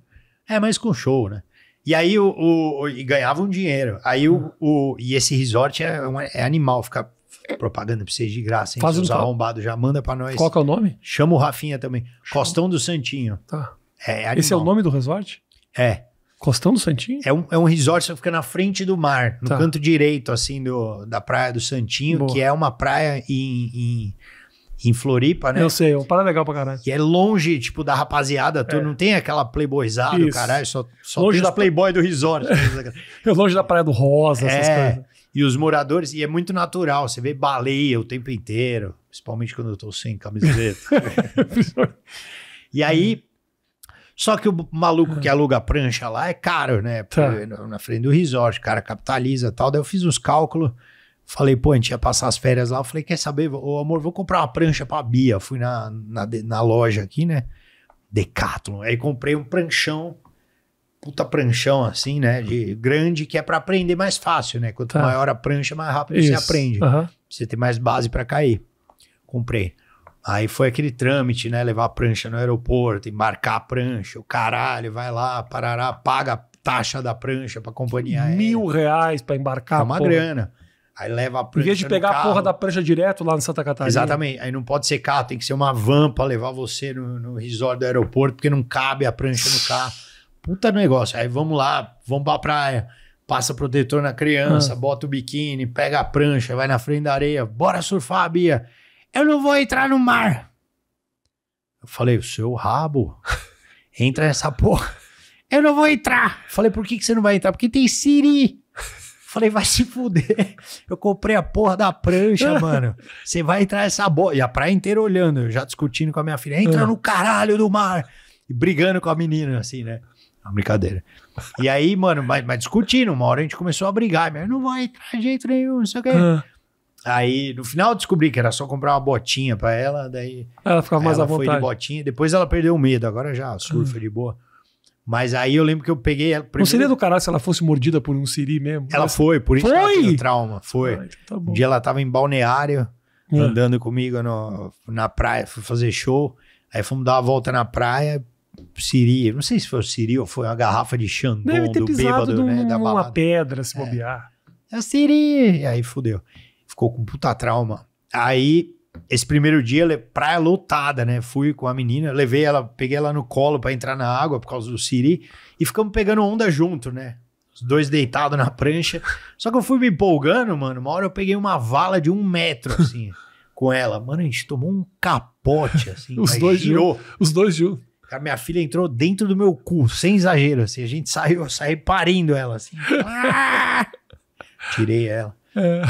É, mas com show, né? E aí o, o e ganhava um dinheiro. Aí o, o e esse resort é, é animal, fica propaganda pra vocês de graça, hein? Faz uns um arrombados já manda pra nós. Qual que é o nome? Chama o Rafinha também. Costão do Santinho. Tá. É, é esse é o nome do resort? É. Costão do Santinho? É um, é um resort que fica na frente do mar, no tá. canto direito, assim, do, da Praia do Santinho, Boa. que é uma praia em, em em Floripa, né? Eu sei, é um parada legal pra caralho. Que é longe, tipo, da rapaziada, tu é. não tem aquela playboyzada, Isso. caralho, só, só longe da... playboy do resort. é longe da Praia do Rosa, essas é. coisas. E os moradores, e é muito natural, você vê baleia o tempo inteiro, principalmente quando eu tô sem camiseta. e aí, só que o maluco que é. aluga a prancha lá é caro, né? Tá. Na frente do resort, o cara capitaliza e tal. Daí eu fiz uns cálculos. Falei, pô, a gente ia passar as férias lá. Eu falei, quer saber, ô amor, vou comprar uma prancha pra Bia. Fui na, na, na loja aqui, né? Decathlon. Aí comprei um pranchão, puta pranchão assim, né? De grande, que é pra aprender mais fácil, né? Quanto tá. maior a prancha, mais rápido Isso. você aprende. Uhum. Você tem mais base para cair. Comprei. Aí foi aquele trâmite, né? Levar a prancha no aeroporto, embarcar a prancha, o caralho, vai lá, parará, paga a taxa da prancha pra companhia aérea. Mil reais pra embarcar. É uma porra. grana. Aí leva a prancha. Em vez de pegar a porra da prancha direto lá em Santa Catarina. Exatamente. Aí não pode ser carro, tem que ser uma van pra levar você no, no resort do aeroporto, porque não cabe a prancha no carro. Puta negócio. Aí vamos lá, vamos pra praia. Passa protetor na criança, ah. bota o biquíni, pega a prancha, vai na frente da areia. Bora surfar, Bia. Eu não vou entrar no mar. Eu falei, o seu rabo. Entra nessa porra. Eu não vou entrar. falei, por que, que você não vai entrar? Porque tem Siri. Falei, vai se fuder. Eu comprei a porra da prancha, mano. Você vai entrar nessa bola. E a praia inteira olhando, eu já discutindo com a minha filha. Entra é. no caralho do mar. E brigando com a menina, assim, né? Uma ah, brincadeira. E aí, mano, mas, mas discutindo. Uma hora a gente começou a brigar. Mas não vai entrar jeito nenhum, não sei o quê. Ah. Aí, no final, descobri que era só comprar uma botinha pra ela. Daí. Ela ficava mais ela à vontade. Ela foi de botinha. Depois ela perdeu o medo. Agora já surfa uhum. de boa. Mas aí eu lembro que eu peguei ela. Primeiro... Não seria do caralho se ela fosse mordida por um siri mesmo? Ela Mas... foi, por isso foi? que trauma. Foi. Ai, ah, então tá um dia ela tava em balneário, é. andando comigo no, na praia, fui fazer show. Aí fomos dar uma volta na praia, siri, não sei se foi o siri ou foi uma garrafa de xandão Deve ter do bêbado, né, num, né? Da uma pedra se é. bobear. É, é siri! Aí fudeu. Ficou com puta trauma. Aí esse primeiro dia, praia lotada, né? Fui com a menina, levei ela, peguei ela no colo para entrar na água por causa do siri e ficamos pegando onda junto, né? Os dois deitados na prancha. Só que eu fui me empolgando, mano. Uma hora eu peguei uma vala de um metro, assim, com ela. Mano, a gente tomou um capote, assim. os, dois girou. os dois juntos. A minha filha entrou dentro do meu cu, sem exagero, assim. A gente saiu, eu saí parindo ela, assim. Tirei ela. É.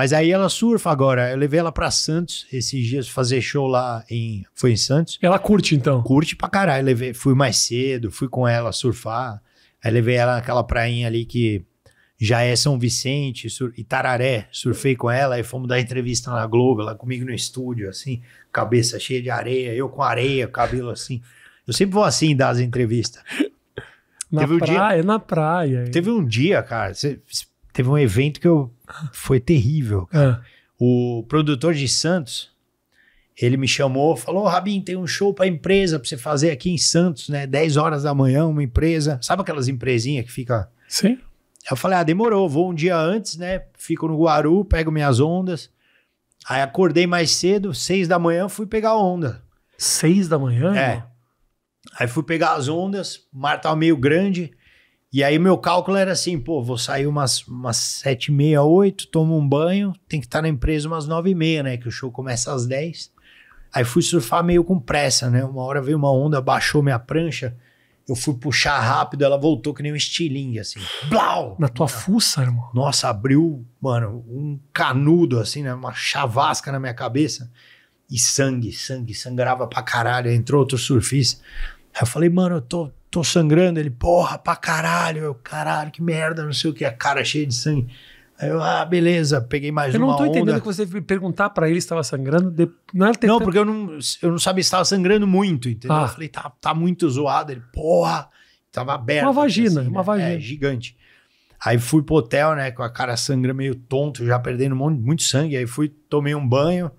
Mas aí ela surfa agora. Eu levei ela para Santos esses dias fazer show lá em. Foi em Santos? Ela curte então? Curte pra caralho. Levei, fui mais cedo, fui com ela surfar. Aí levei ela naquela prainha ali que já é São Vicente, sur, Tararé. Surfei com ela e fomos dar entrevista na Globo, ela comigo no estúdio, assim, cabeça cheia de areia, eu com areia, cabelo assim. Eu sempre vou assim dar as entrevistas. Na teve praia, um dia, é na praia. Teve um dia, cara, teve um evento que eu foi terrível, cara. Ah. O produtor de Santos, ele me chamou, falou: Rabin, tem um show pra empresa pra você fazer aqui em Santos, né? 10 horas da manhã, uma empresa. Sabe aquelas empresinhas que fica. Sim. Eu falei: ah, demorou, vou um dia antes, né? Fico no Guaru, pego minhas ondas. Aí acordei mais cedo, 6 da manhã, fui pegar onda. 6 da manhã? É. Aí fui pegar as ondas, o mar tava meio grande. E aí meu cálculo era assim, pô, vou sair umas, umas sete e meia, oito, tomo um banho, tem que estar na empresa umas nove e meia, né? Que o show começa às dez. Aí fui surfar meio com pressa, né? Uma hora veio uma onda, baixou minha prancha, eu fui puxar rápido, ela voltou que nem um estilingue, assim. Blau! Na tua fuça, irmão. Nossa, abriu, mano, um canudo, assim, né? Uma chavasca na minha cabeça. E sangue, sangue, sangrava pra caralho. Entrou outro surfista. Aí eu falei, mano, eu tô tô sangrando. Ele, porra, pra caralho. Eu, caralho, que merda, não sei o que. A cara cheia de sangue. Aí eu, ah, beleza, peguei mais eu uma Eu não tô onda. entendendo que você perguntar para ele se estava sangrando. De... Não, era tentando... não, porque eu não, eu não sabia se estava sangrando muito, entendeu? Ah. Eu falei, tá, tá muito zoado. Ele, porra, tava aberto. Uma assim, vagina, assim, uma né? vagina. É, gigante. Aí fui pro hotel, né, com a cara sangra meio tonto, já perdendo um monte, muito sangue. Aí fui, tomei um banho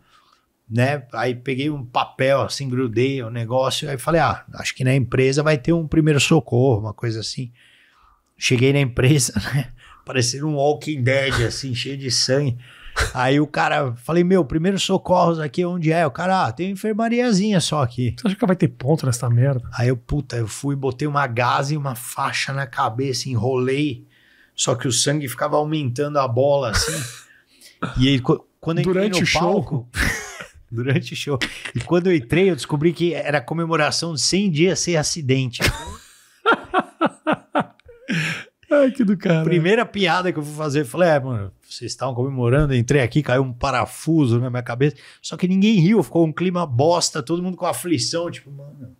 né? Aí peguei um papel assim, grudei o negócio, aí falei, ah, acho que na empresa vai ter um primeiro socorro, uma coisa assim. Cheguei na empresa, né? Parecendo um Walking Dead, assim, cheio de sangue. Aí o cara, falei, meu, primeiro socorros aqui onde é? O cara, ah, tem uma enfermariazinha só aqui. Você acha que vai ter ponto nessa merda? Aí eu, puta, eu fui, botei uma gás e uma faixa na cabeça, enrolei, só que o sangue ficava aumentando a bola, assim. e aí, quando eu entrei Durante no o palco, show. durante o show. E quando eu entrei, eu descobri que era comemoração de 100 dias sem acidente. Ai, que do cara. Primeira piada que eu fui fazer, eu falei, é, mano, vocês estavam comemorando, entrei aqui, caiu um parafuso na minha cabeça. Só que ninguém riu, ficou um clima bosta, todo mundo com aflição, tipo, mano.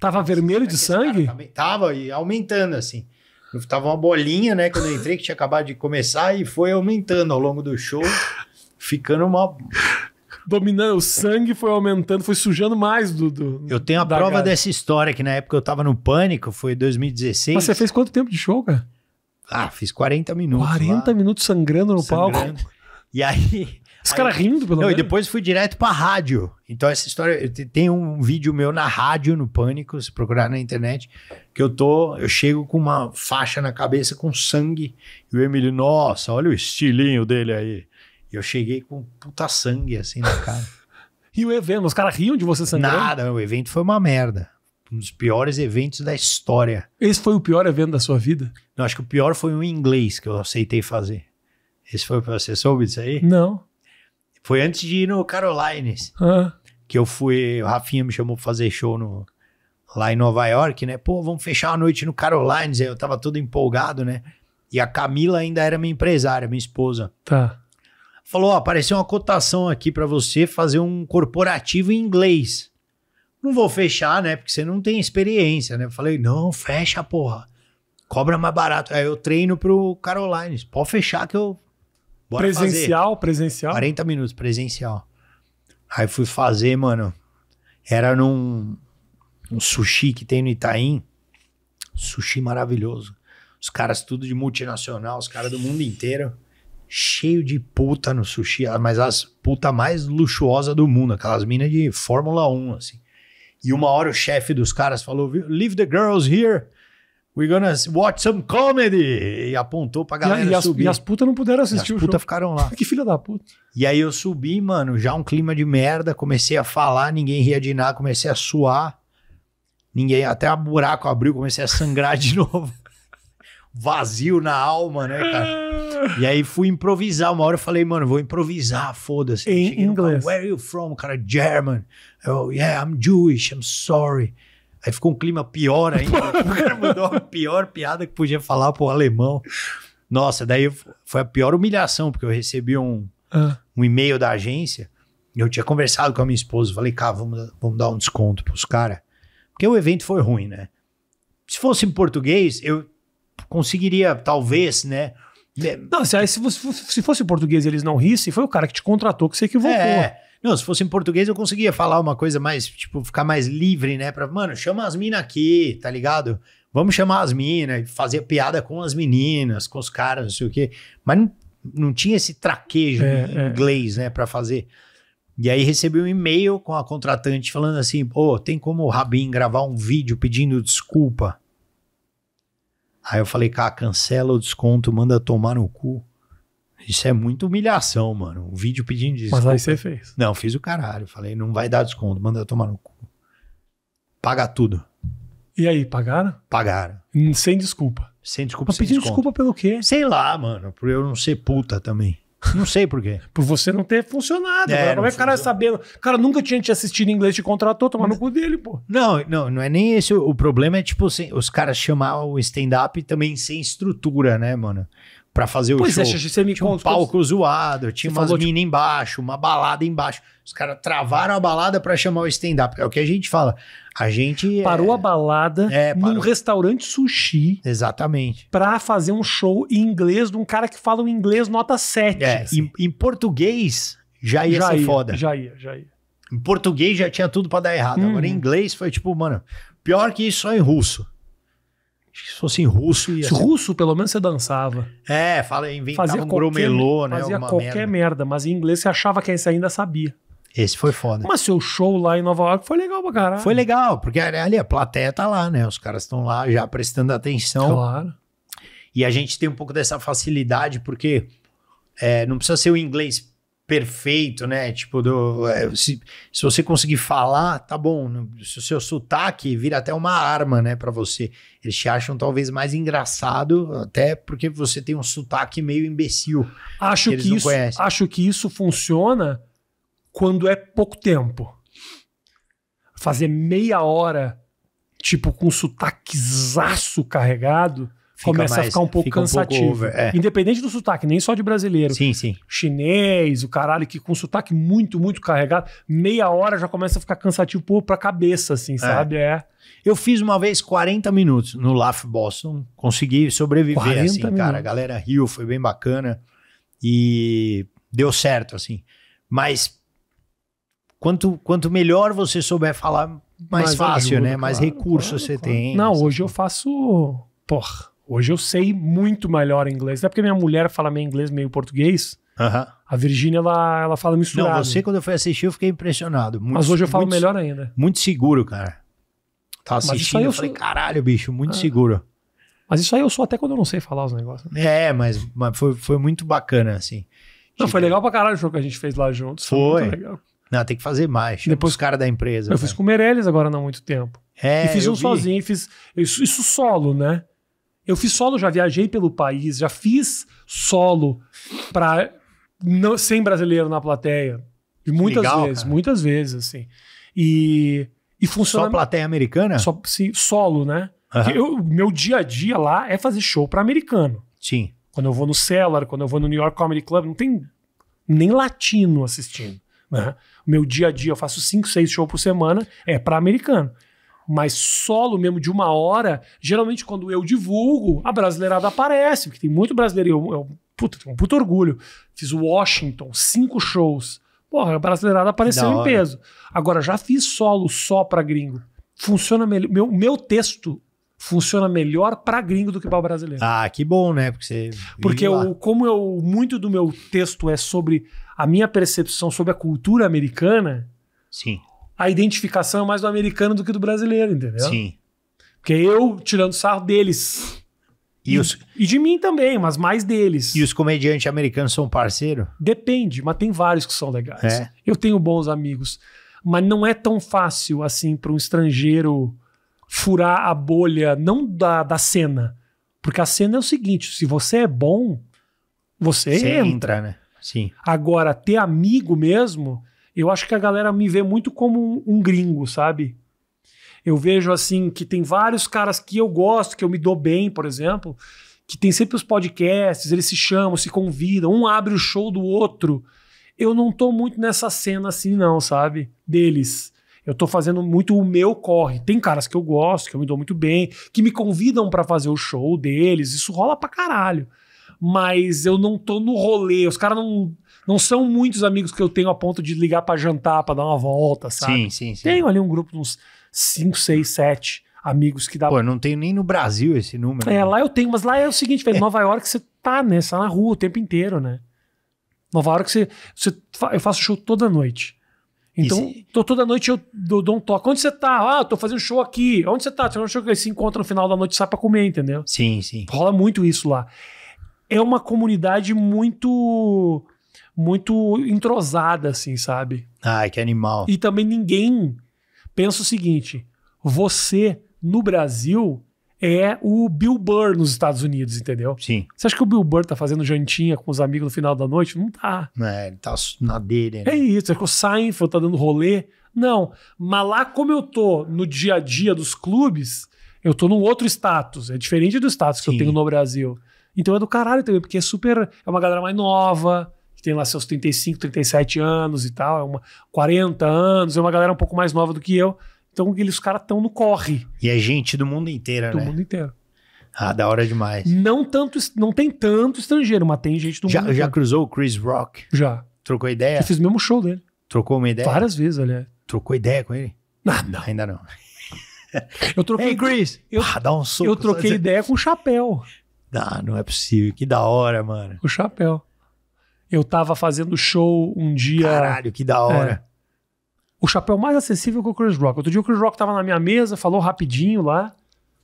Tava vermelho de sangue? Tava, tava e aumentando, assim. Tava uma bolinha, né, quando eu entrei, que tinha acabado de começar, e foi aumentando ao longo do show, ficando uma dominando, o sangue foi aumentando, foi sujando mais do. do eu tenho a prova gás. dessa história, que na época eu tava no pânico, foi 2016. Mas você fez quanto tempo de show, cara? Ah, fiz 40 minutos. 40 lá. minutos sangrando no sangrando. palco. E aí. Os caras rindo, pelo não, menos. E depois fui direto pra rádio. Então, essa história. Tem um vídeo meu na rádio, no Pânico, se procurar na internet, que eu tô. Eu chego com uma faixa na cabeça com sangue. E o Emílio, nossa, olha o estilinho dele aí. E eu cheguei com puta sangue assim na cara. e o evento? Os caras riam de você sangrando? Nada, o evento foi uma merda. Um dos piores eventos da história. Esse foi o pior evento da sua vida? Não, acho que o pior foi um inglês que eu aceitei fazer. Esse foi pra você soube disso aí? Não. Foi antes de ir no Carolines. Ah. Que eu fui. O Rafinha me chamou pra fazer show no, lá em Nova York, né? Pô, vamos fechar a noite no Carolines. Eu tava todo empolgado, né? E a Camila ainda era minha empresária, minha esposa. Tá falou: apareceu uma cotação aqui para você fazer um corporativo em inglês. Não vou fechar, né? Porque você não tem experiência, né? Eu falei: não, fecha, porra. Cobra mais barato. Aí eu treino pro Caroline. Pode fechar que eu. Bora presencial, fazer. presencial? 40 minutos, presencial. Aí fui fazer, mano. Era num um sushi que tem no Itaim. Sushi maravilhoso. Os caras tudo de multinacional, os caras do mundo inteiro cheio de puta no sushi, mas as puta mais luxuosa do mundo, aquelas minas de Fórmula 1, assim. E uma hora o chefe dos caras falou: Leave the girls here. We're gonna watch some comedy. E apontou pra galera e, e as, subir. E as putas não puderam assistir e as putas ficaram lá. que filha da puta. E aí eu subi, mano, já um clima de merda. Comecei a falar, ninguém ria de nada. Comecei a suar. Ninguém, até a buraco abriu, comecei a sangrar de novo vazio na alma, né, cara? e aí fui improvisar. Uma hora eu falei, mano, vou improvisar, foda-se. Em inglês. Where are you from? O cara, German. Eu, yeah, I'm Jewish, I'm sorry. Aí ficou um clima pior ainda. o cara mandou a pior piada que podia falar pro alemão. Nossa, daí foi a pior humilhação, porque eu recebi um, ah. um e-mail da agência. Eu tinha conversado com a minha esposa. Falei, cara, vamos, vamos dar um desconto pros caras. Porque o evento foi ruim, né? Se fosse em português, eu conseguiria, talvez, né? É. Não, se, se fosse em português e eles não rissem, foi o cara que te contratou que você equivocou. É. Não, se fosse em português eu conseguia falar uma coisa mais, tipo, ficar mais livre, né? Pra, mano, chama as minas aqui, tá ligado? Vamos chamar as minas, fazer piada com as meninas, com os caras, não sei o quê. Mas não, não tinha esse traquejo é, em é. inglês, é. né, pra fazer. E aí recebi um e-mail com a contratante falando assim: pô, tem como o Rabin gravar um vídeo pedindo desculpa? Aí eu falei, cara, cancela o desconto, manda tomar no cu. Isso é muita humilhação, mano. Um vídeo pedindo desconto. Mas aí você fez. Não, fiz o caralho. Falei, não vai dar desconto, manda tomar no cu. Paga tudo. E aí, pagaram? Pagaram. Sem desculpa. Sem desculpa, Mas sem pedindo desconto. desculpa pelo quê? Sei lá, mano, por eu não ser puta também. Não sei por quê. Por você não ter funcionado. É, Não é o cara sabendo. O cara nunca tinha te assistido em inglês, te contratou, tomar no cu dele, pô. Não, não, não é nem esse. O problema é, tipo, assim, os caras chamar o stand-up também sem estrutura, né, mano? Pra fazer pois o pois é, show. Pois é, você me tinha um palco coisas... zoado, tinha você umas tipo... embaixo, uma balada embaixo. Os caras travaram a balada para chamar o stand-up. É o que a gente fala. A gente. É parou é... a balada é, num restaurante sushi. Exatamente. Pra fazer um show em inglês de um cara que fala o inglês nota 7. É, em, em, português já ia já ser ia, foda. Já ia, já ia. Em português já tinha tudo para dar errado. Agora em uhum. inglês foi tipo, mano, pior que isso só em russo. Acho que se fosse em russo ia. Se assim... russo, pelo menos você dançava. É, fala, inventava fazia um bromelô, né? Fazia qualquer merda. merda. mas em inglês você achava que você ainda sabia. Esse foi foda. Mas seu show lá em Nova York foi legal pra caralho. Foi legal, porque ali a plateia tá lá, né? Os caras estão lá já prestando atenção. Claro. E a gente tem um pouco dessa facilidade, porque é, não precisa ser o inglês perfeito, né? Tipo, do, é, se, se você conseguir falar, tá bom. Se o seu sotaque vira até uma arma, né, para você. Eles te acham talvez mais engraçado, até porque você tem um sotaque meio imbecil. Acho que, que isso, conhecem. acho que isso funciona quando é pouco tempo. Fazer meia hora, tipo, com sotaquezaço carregado, fica começa mais, a ficar um pouco fica cansativo. Um pouco over, é. Independente do sotaque, nem só de brasileiro. Sim, sim. Chinês, o caralho, que com sotaque muito, muito carregado, meia hora já começa a ficar cansativo pô, pra cabeça, assim, é. sabe? É. Eu fiz uma vez 40 minutos no Laugh Boston, consegui sobreviver, assim, minutos. cara. A galera riu, foi bem bacana e deu certo, assim. Mas quanto, quanto melhor você souber falar, mais, mais fácil, ajuda, né? Claro, mais recurso claro, você claro. tem. Não, hoje eu faço. Porra, hoje eu sei muito melhor inglês. Até porque minha mulher fala meio inglês, meio português. A Virgínia, ela, ela fala misturado. Não, você quando eu fui assistir, eu fiquei impressionado. Muito, Mas hoje eu falo muito, melhor ainda. Muito seguro, cara. tá assistindo, eu, eu falei, sou... caralho, bicho, muito ah. seguro. Mas isso aí eu sou até quando eu não sei falar os negócios. Né? É, mas, mas foi, foi muito bacana, assim. Não, foi tipo, legal pra caralho o show que a gente fez lá juntos. Foi. foi não, tem que fazer mais. Depois os caras da empresa. Eu né? fiz com o Meirelles agora não há muito tempo. É, e fiz um vi. sozinho, fiz isso, isso solo, né? Eu fiz solo, já viajei pelo país, já fiz solo para não, sem brasileiro na plateia. E muitas Legal, vezes, cara. muitas vezes, assim. E, e funciona. Só plateia americana? Só, sim, solo, né? Uhum. Eu, meu dia a dia lá é fazer show para americano. Sim. Quando eu vou no Cellar, quando eu vou no New York Comedy Club, não tem nem latino assistindo. Né? Meu dia a dia eu faço 5, 6 shows por semana, é para americano. Mas solo mesmo de uma hora, geralmente quando eu divulgo, a brasileirada aparece, porque tem muito brasileiro. Eu, eu puta, tenho um puto orgulho. Fiz Washington, cinco shows. Porra, a brasileirada apareceu em peso. Agora, já fiz solo só pra gringo. Funciona melhor. Meu, meu texto funciona melhor para gringo do que para brasileiro. Ah, que bom, né? Porque você Porque eu, como eu muito do meu texto é sobre a minha percepção sobre a cultura americana, sim. A identificação é mais do americano do que do brasileiro, entendeu? Sim. Porque eu tirando sarro deles. E, os... e de mim também, mas mais deles. E os comediantes americanos são parceiro? Depende, mas tem vários que são legais. É. Eu tenho bons amigos, mas não é tão fácil assim para um estrangeiro furar a bolha, não da, da cena. Porque a cena é o seguinte: se você é bom, você, você entra. entra. né? Sim. Agora, ter amigo mesmo, eu acho que a galera me vê muito como um, um gringo, sabe? Eu vejo assim que tem vários caras que eu gosto, que eu me dou bem, por exemplo, que tem sempre os podcasts, eles se chamam, se convidam, um abre o show do outro. Eu não tô muito nessa cena assim, não, sabe? Deles. Eu tô fazendo muito o meu corre. Tem caras que eu gosto, que eu me dou muito bem, que me convidam para fazer o show deles. Isso rola pra caralho. Mas eu não tô no rolê. Os caras não. Não são muitos amigos que eu tenho a ponto de ligar para jantar, para dar uma volta, sabe? Sim, sim, sim. Tenho ali um grupo de uns 5, 6, 7 amigos que dá. Pô, não tenho nem no Brasil esse número. É, né? lá eu tenho, mas lá é o seguinte, velho, é. Nova York você tá, né? Você tá na rua o tempo inteiro, né? Nova York você, você. Eu faço show toda noite. Então, se... tô, toda noite eu dou, dou, um toque. Onde você tá? Ah, tô fazendo show aqui. Onde você tá? Você não show que se encontra no final da noite sai pra comer, entendeu? Sim, sim. Rola muito isso lá. É uma comunidade muito muito entrosada, assim, sabe? Ai, que animal. E também ninguém pensa o seguinte: você no Brasil é o Bill Burr nos Estados Unidos, entendeu? Sim. Você acha que o Bill Burr tá fazendo jantinha com os amigos no final da noite? Não tá. É, ele tá na dele, né? É isso. Você é acha que o Seinfeld tá dando rolê? Não. Mas lá como eu tô no dia a dia dos clubes, eu tô num outro status. É diferente do status Sim. que eu tenho no Brasil. Então é do caralho também, porque é super... É uma galera mais nova, que tem lá seus 35, 37 anos e tal. É uma... 40 anos. É uma galera um pouco mais nova do que eu então eles, os caras estão no corre. E é gente do mundo inteiro, do né? Do mundo inteiro. Ah, da hora demais. Não tanto, não tem tanto estrangeiro, mas tem gente do já, mundo inteiro. Já cruzou o Chris Rock? Já. Trocou ideia? Eu fiz o mesmo show dele. Trocou uma ideia? Várias vezes, aliás. Trocou ideia com ele? nada não. Ainda não. Eu troquei. Ei, Chris! Eu, ah, dá um soco. Eu troquei ideia com o chapéu. Ah, não é possível. Que da hora, mano. O chapéu. Eu tava fazendo show um dia. Caralho, que da hora. É, o chapéu mais acessível que o Chris Rock. Outro dia o Chris Rock tava na minha mesa, falou rapidinho lá,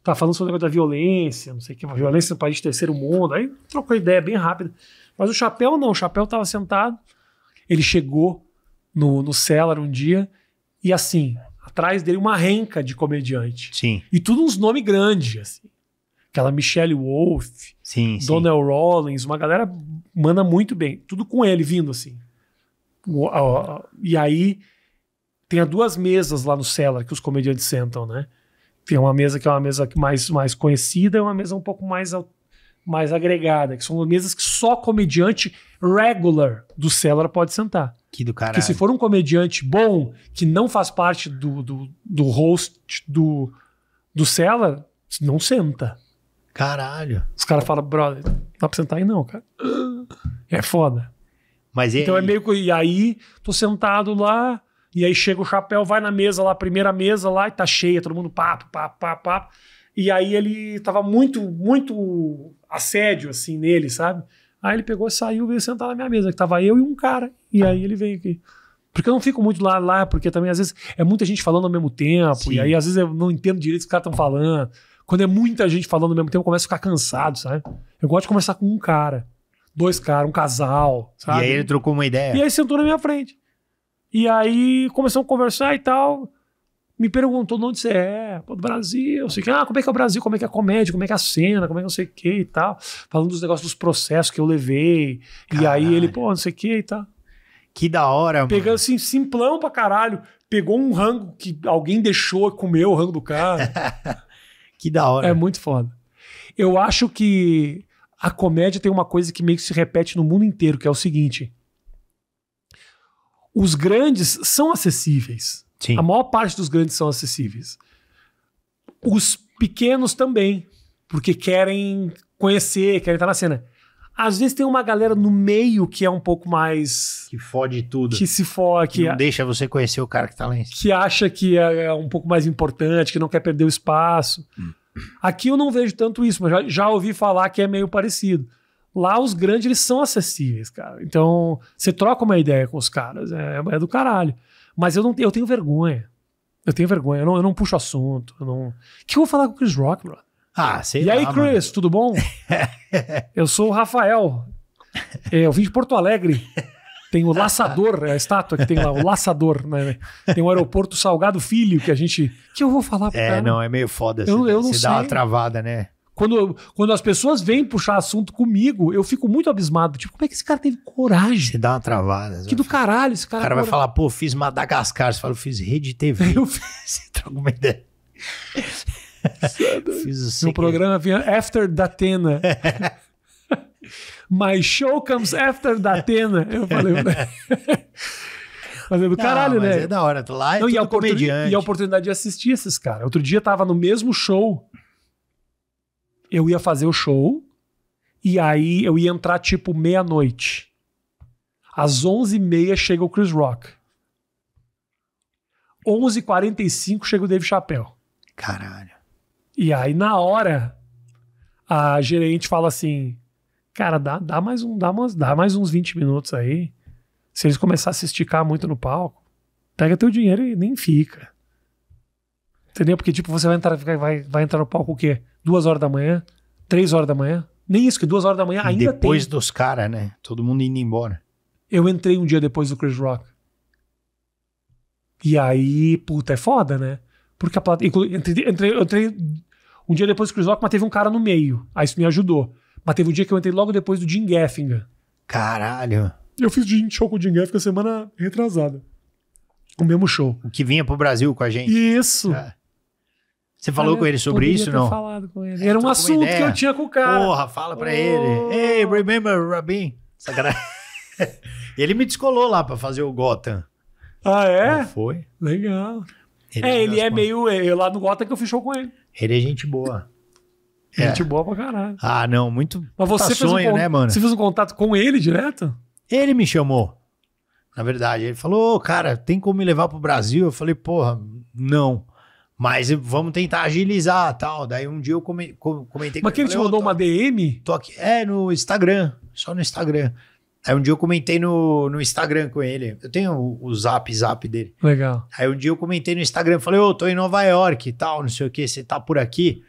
tá falando sobre o negócio da violência, não sei o que, violência no país terceiro mundo, aí trocou ideia bem rápido. Mas o chapéu não, o chapéu tava sentado, ele chegou no, no cellar um dia, e assim, atrás dele uma renca de comediante. Sim. E tudo uns nomes grandes, assim. Aquela Michelle Wolf, sim, Donald sim. Rollins, uma galera manda muito bem. Tudo com ele vindo, assim. E aí tem duas mesas lá no Cellar que os comediantes sentam, né? Tem uma mesa que é uma mesa mais, mais conhecida e uma mesa um pouco mais, mais agregada, que são mesas que só comediante regular do Cellar pode sentar. Que do caralho. Porque se for um comediante bom, que não faz parte do, do, do host do, do Cellar, não senta. Caralho. Os caras falam, brother, não dá pra sentar aí não, cara. É foda. Mas então é aí? é meio que. E aí, tô sentado lá, e aí chega o chapéu, vai na mesa lá, primeira mesa lá, e tá cheia, todo mundo papo, papo, papo, papo. E aí ele tava muito, muito assédio, assim, nele, sabe? Aí ele pegou, saiu, veio sentar na minha mesa, que tava eu e um cara. E aí ele veio aqui. Porque eu não fico muito lá, lá, porque também às vezes é muita gente falando ao mesmo tempo, Sim. e aí às vezes eu não entendo direito o que os caras estão falando. Quando é muita gente falando ao mesmo tempo, eu começo a ficar cansado, sabe? Eu gosto de conversar com um cara, dois caras, um casal, sabe? E aí ele trocou uma ideia. E aí sentou na minha frente. E aí começamos a conversar e tal. Me perguntou de onde você é, do Brasil, sei que, ah, como é que é o Brasil, como é que é a comédia, como é que é a cena, como é que é não sei o que e tal. Falando dos negócios dos processos que eu levei. Caralho. E aí ele, pô, não sei o que e tal. Que da hora, mano. Pegando assim, simplão pra caralho. Pegou um rango que alguém deixou e comeu o rango do cara. que da hora. É muito foda. Eu acho que a comédia tem uma coisa que meio que se repete no mundo inteiro, que é o seguinte: os grandes são acessíveis. Sim. A maior parte dos grandes são acessíveis. Os pequenos também, porque querem conhecer, querem estar na cena. Às vezes tem uma galera no meio que é um pouco mais. Que fode tudo. Que se fode. Que, que não a... deixa você conhecer o cara que tá lá em cima. Que acha que é, é um pouco mais importante, que não quer perder o espaço. Hum. Aqui eu não vejo tanto isso, mas já, já ouvi falar que é meio parecido lá os grandes eles são acessíveis, cara. Então, você troca uma ideia com os caras, é, é do caralho. Mas eu não eu tenho vergonha. Eu tenho vergonha, eu não, eu não puxo assunto. Eu não... que eu vou falar com o Chris Rock, bro? Ah, sei e lá. E aí, Chris, mano. tudo bom? eu sou o Rafael. É, eu vim de Porto Alegre. Tem o Laçador, é a estátua que tem lá, o Laçador, né? Tem o aeroporto Salgado Filho, que a gente. que eu vou falar pro É, cara? não, é meio foda. Eu, se, eu não sei. dá uma travada, né? Quando, quando as pessoas vêm puxar assunto comigo, eu fico muito abismado. Tipo, como é que esse cara teve coragem? Você dá uma travada. Que do né? caralho esse cara. O cara vai falar, pô, fiz Madagascar. Você fala, eu fiz Rede TV. eu fiz. Trago uma ideia. fiz o No programa vinha After Tena. É. My show comes after Tena, Eu falei, Mas é do não, caralho, né? É da hora, tu lá é não, e, a e, a oportunidade de assistir esses caras. Outro dia tava no mesmo show eu ia fazer o show e aí eu ia entrar tipo meia-noite. Às 11h30 chega o Chris Rock. 11h45 chega o Dave Chappelle. Caralho. E aí, na hora, a gerente fala assim: Cara, dá, dá, mais, um, dá, umas, dá mais uns 20 minutos aí. Se eles começarem a se esticar muito no palco, pega teu dinheiro e nem fica. Entendeu? Porque, tipo, você vai entrar, vai, vai entrar no palco o quê? duas horas da manhã, três horas da manhã. Nem isso, que duas horas da manhã ainda depois tem. Depois dos caras, né? Todo mundo indo embora. Eu entrei um dia depois do Chris Rock. E aí, puta, é foda, né? Porque a plateia. Entrei, entrei, entrei um dia depois do Chris Rock, mas teve um cara no meio. Aí ah, isso me ajudou. Mas teve um dia que eu entrei logo depois do Jim Gaffinger. Caralho. Eu fiz show com o Jim Gaffinger semana retrasada. O mesmo show. O que vinha pro Brasil com a gente. Isso. É. Você falou ah, com ele sobre isso, não? falado com ele. Era um assunto que eu tinha com o cara. Porra, fala pra oh. ele. Hey, remember Rabin? ele me descolou lá pra fazer o Gotham. Ah, é? Não foi. Legal. Ele é, ele é meio... É, eu, lá no Gotham que eu fechou com ele. Ele é gente boa. É. Gente boa pra caralho. Ah, não, muito. Mas você fez sonho, um, né, mano? Você fez um contato com ele direto? Ele me chamou. Na verdade, ele falou: oh, cara, tem como me levar pro Brasil? Eu falei: porra, não. Mas vamos tentar agilizar tal. Daí um dia eu com ele. Mas quem ele te mandou uma DM? Tô aqui. É, no Instagram. Só no Instagram. Aí um dia eu comentei no, no Instagram com ele. Eu tenho o, o zap zap dele. Legal. Aí um dia eu comentei no Instagram, falei, ô, oh, tô em Nova York e tal, não sei o que, você tá por aqui.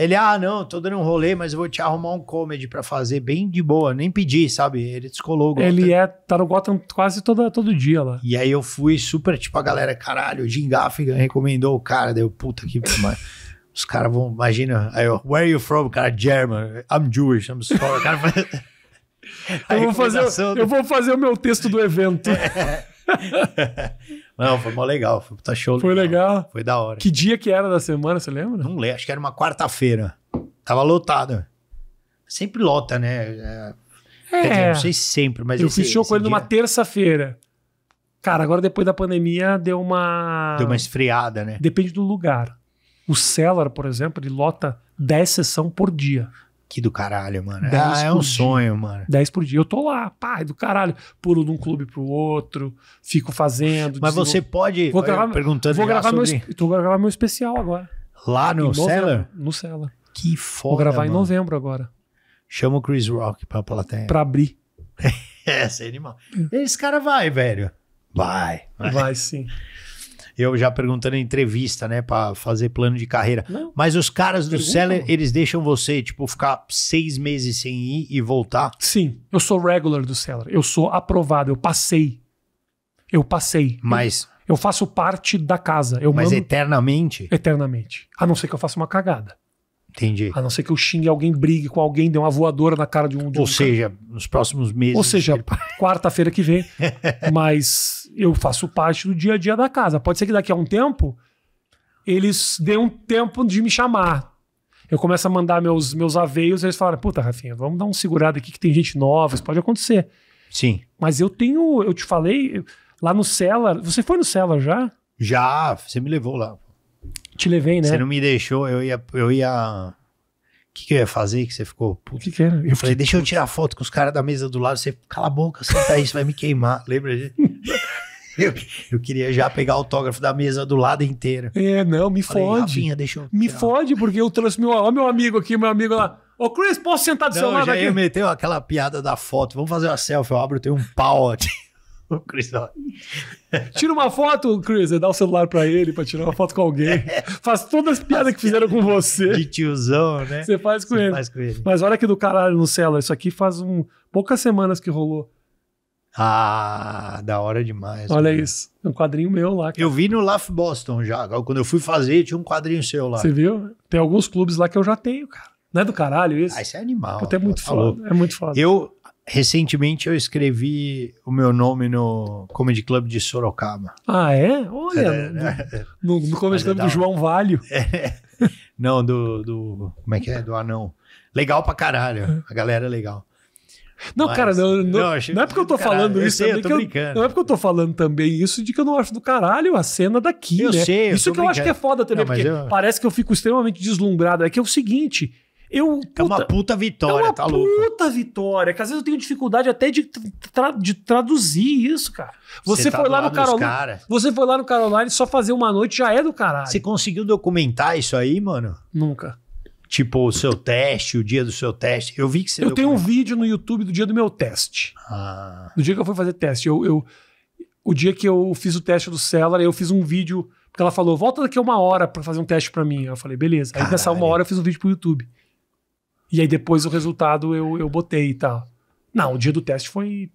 Ele, ah, não, tô dando um rolê, mas eu vou te arrumar um comedy pra fazer bem de boa. Nem pedi, sabe? Ele descolou o Gotham. Ele é, tá no Gotham quase todo todo dia lá. E aí eu fui super, tipo, a galera, caralho, o Jim Gaffigan recomendou o cara. Deu, puta que... Os caras vão, imagina, aí eu, where are you from? O cara, German, I'm Jewish, I'm sorry. O cara eu, vou fazer, do... eu vou fazer o meu texto do evento. Não, foi mó legal. Foi puta show. Foi legal. legal. Foi da hora. Que dia que era da semana, você lembra? Não lembro, acho que era uma quarta-feira. Tava lotado. Sempre lota, né? É. dizer, é. não sei sempre, mas. Eu esse, fiz show com ele numa terça-feira. Cara, agora depois da pandemia deu uma. Deu uma esfriada, né? Depende do lugar. O Cellar, por exemplo, ele lota 10 sessão por dia que do caralho, mano. É Dez é, um dia. sonho, mano. 10 por dia. Eu tô lá, pai do caralho. Pulo de um clube pro outro, fico fazendo. Mas você pode. Vou gravar, perguntando vou gravar sobre... meu, tô gravar meu especial agora. Lá no Cellar? No Cellar. Que foda. Vou gravar mano. em novembro agora. Chama o Chris Rock pra plateia. Pra abrir. é, seria animal. Esse cara vai, velho. Vai. Vai, vai sim eu já perguntando em entrevista, né, para fazer plano de carreira. Não. Mas os caras do Pergunta, seller, mano. eles deixam você, tipo, ficar seis meses sem ir e voltar? Sim, eu sou regular do seller. Eu sou aprovado, eu passei. Eu passei. Mas. Eu, eu faço parte da casa. Eu mas mando... eternamente? Eternamente. A não ser que eu faça uma cagada. Entendi. A não ser que eu xingue alguém, brigue com alguém, dê uma voadora na cara de um. De Ou um seja, cara. nos próximos meses. Ou seja, ele... quarta-feira que vem. mas eu faço parte do dia a dia da casa. Pode ser que daqui a um tempo eles dêem um tempo de me chamar. Eu começo a mandar meus, meus aveios, eles falaram: puta, Rafinha, vamos dar um segurado aqui que tem gente nova, isso pode acontecer. Sim. Mas eu tenho, eu te falei, lá no Cellar. Você foi no Cellar já? Já, você me levou lá. Te levei, né? Você não me deixou, eu ia. Eu ia... O que, que eu ia fazer que você ficou puto? Que que era? Eu, eu falei, deixa eu tirar foto com os caras da mesa do lado. Você, cala a boca, senta aí, você vai me queimar. Lembra disso? Eu, eu, queria já pegar autógrafo da mesa do lado inteiro. É, não, me Falei, fode. deixa eu... Me fode, porque eu trouxe meu, ó, meu amigo aqui, meu amigo lá. Ô, Chris, posso sentar do não, seu lado já aqui? Eu meteu aquela piada da foto. Vamos fazer uma selfie. Eu abro, tem um pau aqui. o Chris Rock. Tira uma foto, Chris, dá o celular pra ele pra tirar uma foto com alguém. Faz todas as piadas que fizeram com você. De tiozão, né? Você faz com, Você ele. Faz com ele. Mas olha que do caralho no celular. Isso aqui faz um, poucas semanas que rolou. Ah, da hora demais. Olha cara. isso. Um quadrinho meu lá. cara. Eu vi no Laugh Boston já. Quando eu fui fazer, tinha um quadrinho seu lá. Você viu? Tem alguns clubes lá que eu já tenho, cara. Não é do caralho isso? Ah, isso é animal. Até é tá muito foda. É muito foda. Eu, Recentemente eu escrevi o meu nome no Comedy Club de Sorocaba. Ah, é? Olha, é, no, né? no, no, Comedy é Club do um... João Valho. É, não, do, do. Como é que é? Do anão. Legal pra caralho. É. A galera é legal. Não, Mas, cara, não, não, não, não, é porque eu tô caralho, falando eu isso. Sei, eu tô brincando. Eu, não é porque eu tô falando também isso de que eu não acho do caralho a cena daqui, eu né? Sei, eu isso que brincando. eu acho que é foda também, porque eu... parece que eu fico extremamente deslumbrado. É que é o seguinte. Eu, puta, é uma puta vitória, tá é uma tá puta louco? vitória, que às vezes eu tenho dificuldade até de, tra de traduzir isso, cara. Você, você tá foi lá no Caroline. Cara. Você foi lá no Caroline só fazer uma noite já é do caralho. Você conseguiu documentar isso aí, mano? Nunca. Tipo, o seu teste, o dia do seu teste. Eu vi que você. Eu tenho um vídeo no YouTube do dia do meu teste. Ah. Do dia que eu fui fazer teste. Eu, eu, o dia que eu fiz o teste do Cellar, eu fiz um vídeo. Porque ela falou, volta daqui uma hora para fazer um teste para mim. Eu falei, beleza. Caralho. Aí nessa uma hora eu fiz um vídeo pro YouTube. E aí depois o resultado eu, eu botei e tá. tal. Não, o dia do teste foi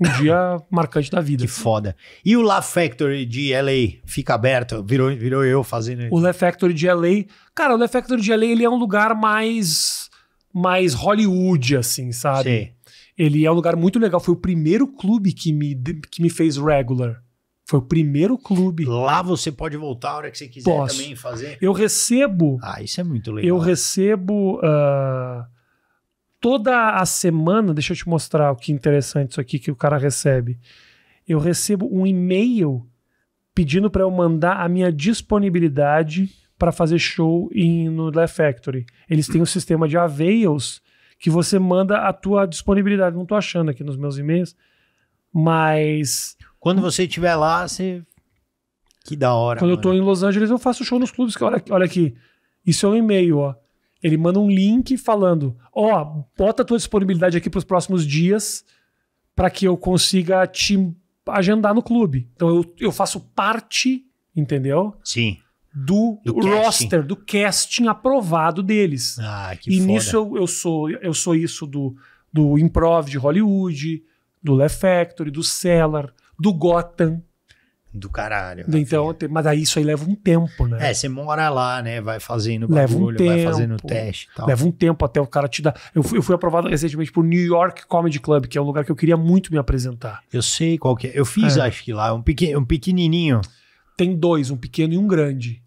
um dia marcante da vida. Que foda. E o La Factory de LA fica aberto? Virou, virou eu fazendo isso. O La Factory de LA. Cara, o La Factory de LA ele é um lugar mais. mais Hollywood, assim, sabe? Sim. Ele é um lugar muito legal. Foi o primeiro clube que me, que me fez regular. Foi o primeiro clube. Lá você pode voltar a hora que você quiser Posso. também fazer. Eu recebo. Ah, isso é muito legal. Eu recebo uh, toda a semana. Deixa eu te mostrar o que interessante isso aqui que o cara recebe. Eu recebo um e-mail pedindo para eu mandar a minha disponibilidade para fazer show em, no The Factory. Eles têm um sistema de avails que você manda a tua disponibilidade. Não estou achando aqui nos meus e-mails, mas quando você estiver lá, você. Que da hora. Quando mano. eu tô em Los Angeles, eu faço show nos clubes. Que olha, olha aqui. Isso é um e-mail, ó. Ele manda um link falando: ó, oh, bota a tua disponibilidade aqui para os próximos dias para que eu consiga te agendar no clube. Então eu, eu faço parte, entendeu? Sim. Do, do roster, casting. do casting aprovado deles. Ah, que e foda. nisso eu, eu, sou eu sou isso do, do improv de Hollywood, do Le Factory, do Cellar, do Gotham. Do caralho. Então, mas aí isso aí leva um tempo, né? É, você mora lá, né? Vai fazendo leva um tempo, vai fazendo teste tal. Leva um tempo até o cara te dar. Eu fui, eu fui aprovado recentemente pro New York Comedy Club, que é um lugar que eu queria muito me apresentar. Eu sei qual que é. Eu fiz, é. acho que lá, um, pequen, um pequenininho. Tem dois, um pequeno e um grande.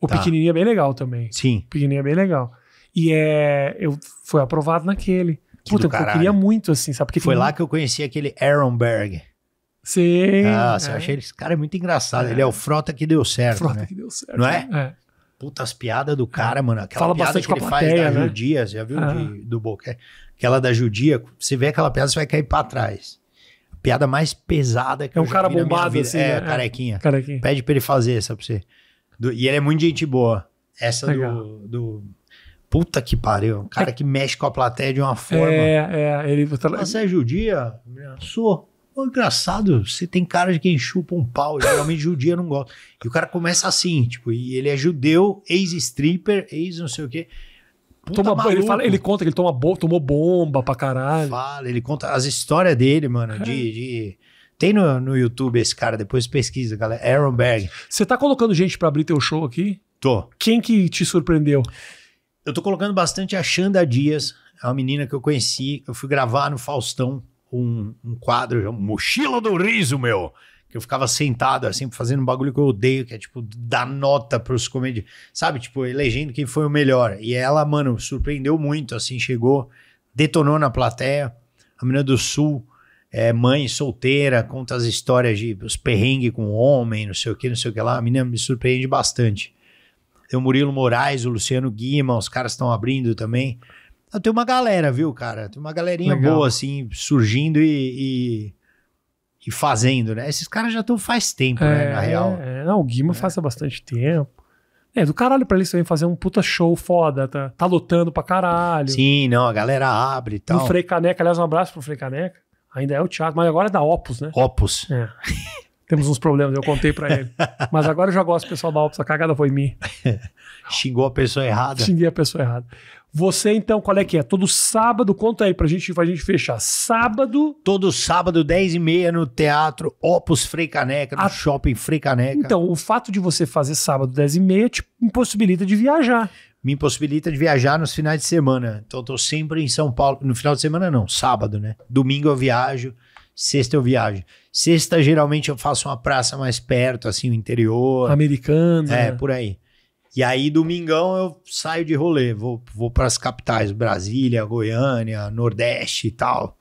O tá. pequenininho é bem legal também. Sim. O pequenininho é bem legal. E é, eu fui aprovado naquele. Que Puta, eu queria muito, assim, sabe? Porque Foi lá que eu conheci aquele Aaron Berg. Sim. Ah, você é. acha esse cara é muito engraçado. É. Ele é o frota que deu certo. Frota né? que deu certo. Não é? é. Puta, as piadas do cara, mano. Aquela Fala piada que ele plateia, faz da né? judia, já viu? Ah. De, do Boquete. Aquela da judia, você vê aquela piada, você vai cair pra trás. A piada mais pesada que É um cara bombado assim. É, né? É. carequinha. carequinha. Pede pra ele fazer essa pra você. Do, e ele é muito gente boa. Essa do, do Puta que pariu. Um cara é. que mexe com a plateia de uma forma. É, é. Ele... Você é judia? Sou. Pô, engraçado, você tem cara de quem chupa um pau, geralmente judia não gosta. E o cara começa assim, tipo, e ele é judeu, ex-stripper, ex não sei o quê. Puta toma, ele, fala, ele conta que ele toma bo tomou bomba pra caralho. Fala, ele conta as histórias dele, mano, de, é. de... Tem no, no YouTube esse cara, depois pesquisa, galera. Aaron Berg. Você tá colocando gente pra abrir teu show aqui? Tô. Quem que te surpreendeu? Eu tô colocando bastante a Xanda Dias, é uma menina que eu conheci. Eu fui gravar no Faustão um, um quadro, Mochila do Riso, meu. Que eu ficava sentado, assim, fazendo um bagulho que eu odeio, que é tipo, dar nota pros comediantes. Sabe, tipo, elegendo quem foi o melhor. E ela, mano, surpreendeu muito, assim, chegou, detonou na plateia. A menina do Sul, é, mãe solteira, conta as histórias de os perrengues com homem, não sei o que, não sei o que lá. A menina me surpreende bastante. Tem o Murilo Moraes, o Luciano Guima, os caras estão abrindo também. Tem uma galera, viu, cara? Tem uma galerinha Legal. boa, assim, surgindo e, e, e, fazendo, né? Esses caras já estão faz tempo, né, é, né? Na real. É, é, não, o Guima é. faz há bastante tempo. É, do caralho pra eles também fazer um puta show foda, tá, tá lotando pra caralho. Sim, não, a galera abre e tal. O Frei Caneca, aliás, um abraço pro Frei Caneca. Ainda é o teatro, mas agora é da Opus, né? Opus. É. Temos uns problemas, eu contei pra ele. Mas agora eu já gosto do pessoal da Opus, a cagada foi minha. Xingou a pessoa errada. Xinguei a pessoa errada. Você, então, qual é que é? Todo sábado, conta aí pra gente, pra gente fechar. Sábado. Todo sábado, 10 e meia no Teatro Opus Frei Caneca, no a... Shopping Frei Caneca. Então, o fato de você fazer sábado, 10 e meia, te impossibilita de viajar me impossibilita de viajar nos finais de semana. Então eu tô sempre em São Paulo. No final de semana não, sábado, né? Domingo eu viajo, sexta eu viajo. Sexta geralmente eu faço uma praça mais perto, assim, o interior. Americana. É, né? por aí. E aí, domingão, eu saio de rolê, vou, vou para as capitais, Brasília, Goiânia, Nordeste e tal.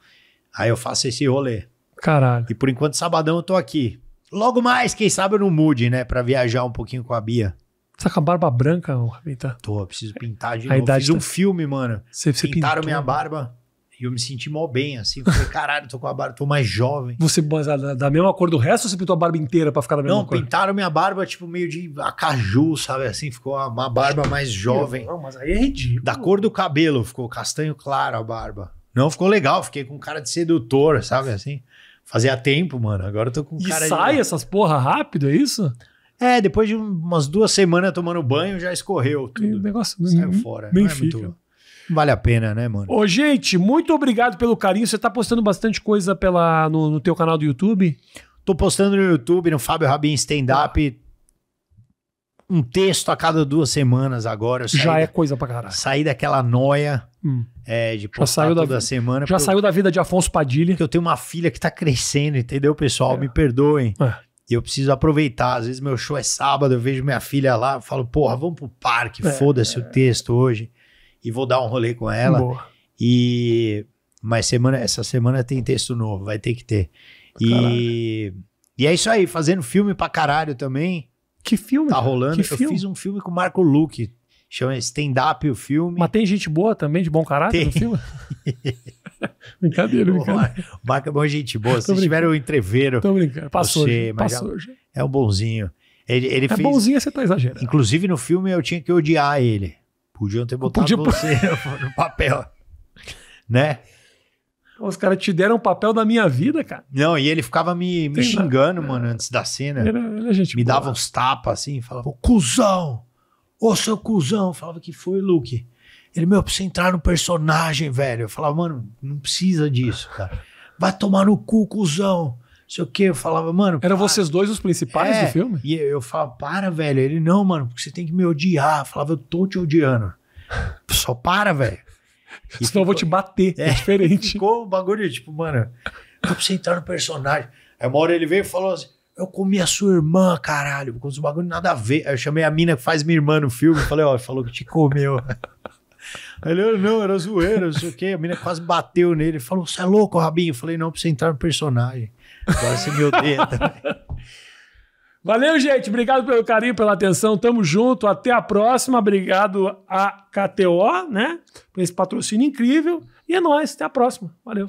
Aí eu faço esse rolê. Caralho. E por enquanto, sabadão, eu tô aqui. Logo mais, quem sabe eu não mude, né? Pra viajar um pouquinho com a Bia. Você tá com a barba branca, Rabita? Tô, preciso pintar de a novo. Idade Fiz tá... um filme, mano. Você, você Pintaram pintou, minha barba. E eu me senti mó bem, assim. falei, caralho, tô com a barba, tô mais jovem. Você da, da mesma cor do resto ou você pintou a barba inteira pra ficar da mesma Não, cor? Não, pintaram minha barba, tipo, meio de acaju, sabe? Assim, ficou uma barba mais jovem. Não, mas aí é ridículo. Da cor do cabelo, ficou castanho claro a barba. Não, ficou legal, fiquei com cara de sedutor, sabe? Assim, fazia tempo, mano. Agora eu tô com e sai de... essas porra rápido, é isso? É, depois de umas duas semanas tomando banho, já escorreu tudo. O negócio saiu fora. Bem não é fica. muito Vale a pena, né, mano? Ô, gente, muito obrigado pelo carinho. Você tá postando bastante coisa pela, no, no teu canal do YouTube? Tô postando no YouTube, no Fábio Rabin Stand Up. Um texto a cada duas semanas agora. Já é coisa pra caralho. Saí daquela noia hum. é, de postar toda vida. semana. Já saiu da vida de Afonso Padilha. Porque eu tenho uma filha que tá crescendo, entendeu, pessoal? É. Me perdoem. É. E eu preciso aproveitar. Às vezes meu show é sábado, eu vejo minha filha lá, falo, porra, vamos pro parque, é. foda-se o texto hoje e vou dar um rolê com ela. Boa. E mas semana, essa semana tem texto novo, vai ter que ter. E e é isso aí, fazendo filme pra caralho também. Que filme? Tá rolando. Que eu filme? fiz um filme com o Marco Luque. Chama Stand Up o filme. Mas tem gente boa também, de bom caráter tem. no filme? brincadeira, brincadeira. Marco é bom, gente boa. Se tiveram o entreveiro. Tô brincando. Passou você, hoje. Passou É um bonzinho. Ele, ele é fez... bonzinho, você tá exagerando. Inclusive no filme eu tinha que odiar ele. Podiam ter botado Podia... você no papel. Né? Os caras te deram o papel da minha vida, cara. Não, e ele ficava me, me xingando, nada. mano, antes da cena. Era, era gente me boa. dava uns tapas assim, falava, ô cuzão! Ô seu cuzão! Eu falava que foi, Luke. Ele, meu, precisa entrar no personagem, velho. Eu falava, mano, não precisa disso, cara. Vai tomar no cu, cuzão sei o quê. Eu falava, mano. Eram vocês dois os principais é. do filme? E eu falava, para, velho. Ele, não, mano, porque você tem que me odiar. Eu falava, eu tô te odiando. Só para, velho. Senão ficou, eu vou te bater. É, é diferente. Ficou o bagulho, tipo, mano, pra você entrar no personagem. Aí uma hora ele veio e falou assim: Eu comi a sua irmã, caralho. Com os bagulho nada a ver. Aí eu chamei a mina que faz minha irmã no filme. Falei, ó, oh, falou que te comeu. Aí ele, não, era zoeira, não sei o quê. A mina quase bateu nele. Falou, você é louco, Rabinho? Eu falei, não, pra você entrar no personagem. Torce meu dedo. Valeu, gente. Obrigado pelo carinho, pela atenção. Tamo junto. Até a próxima. Obrigado a KTO, né? Por esse patrocínio incrível. E é nóis. Até a próxima. Valeu.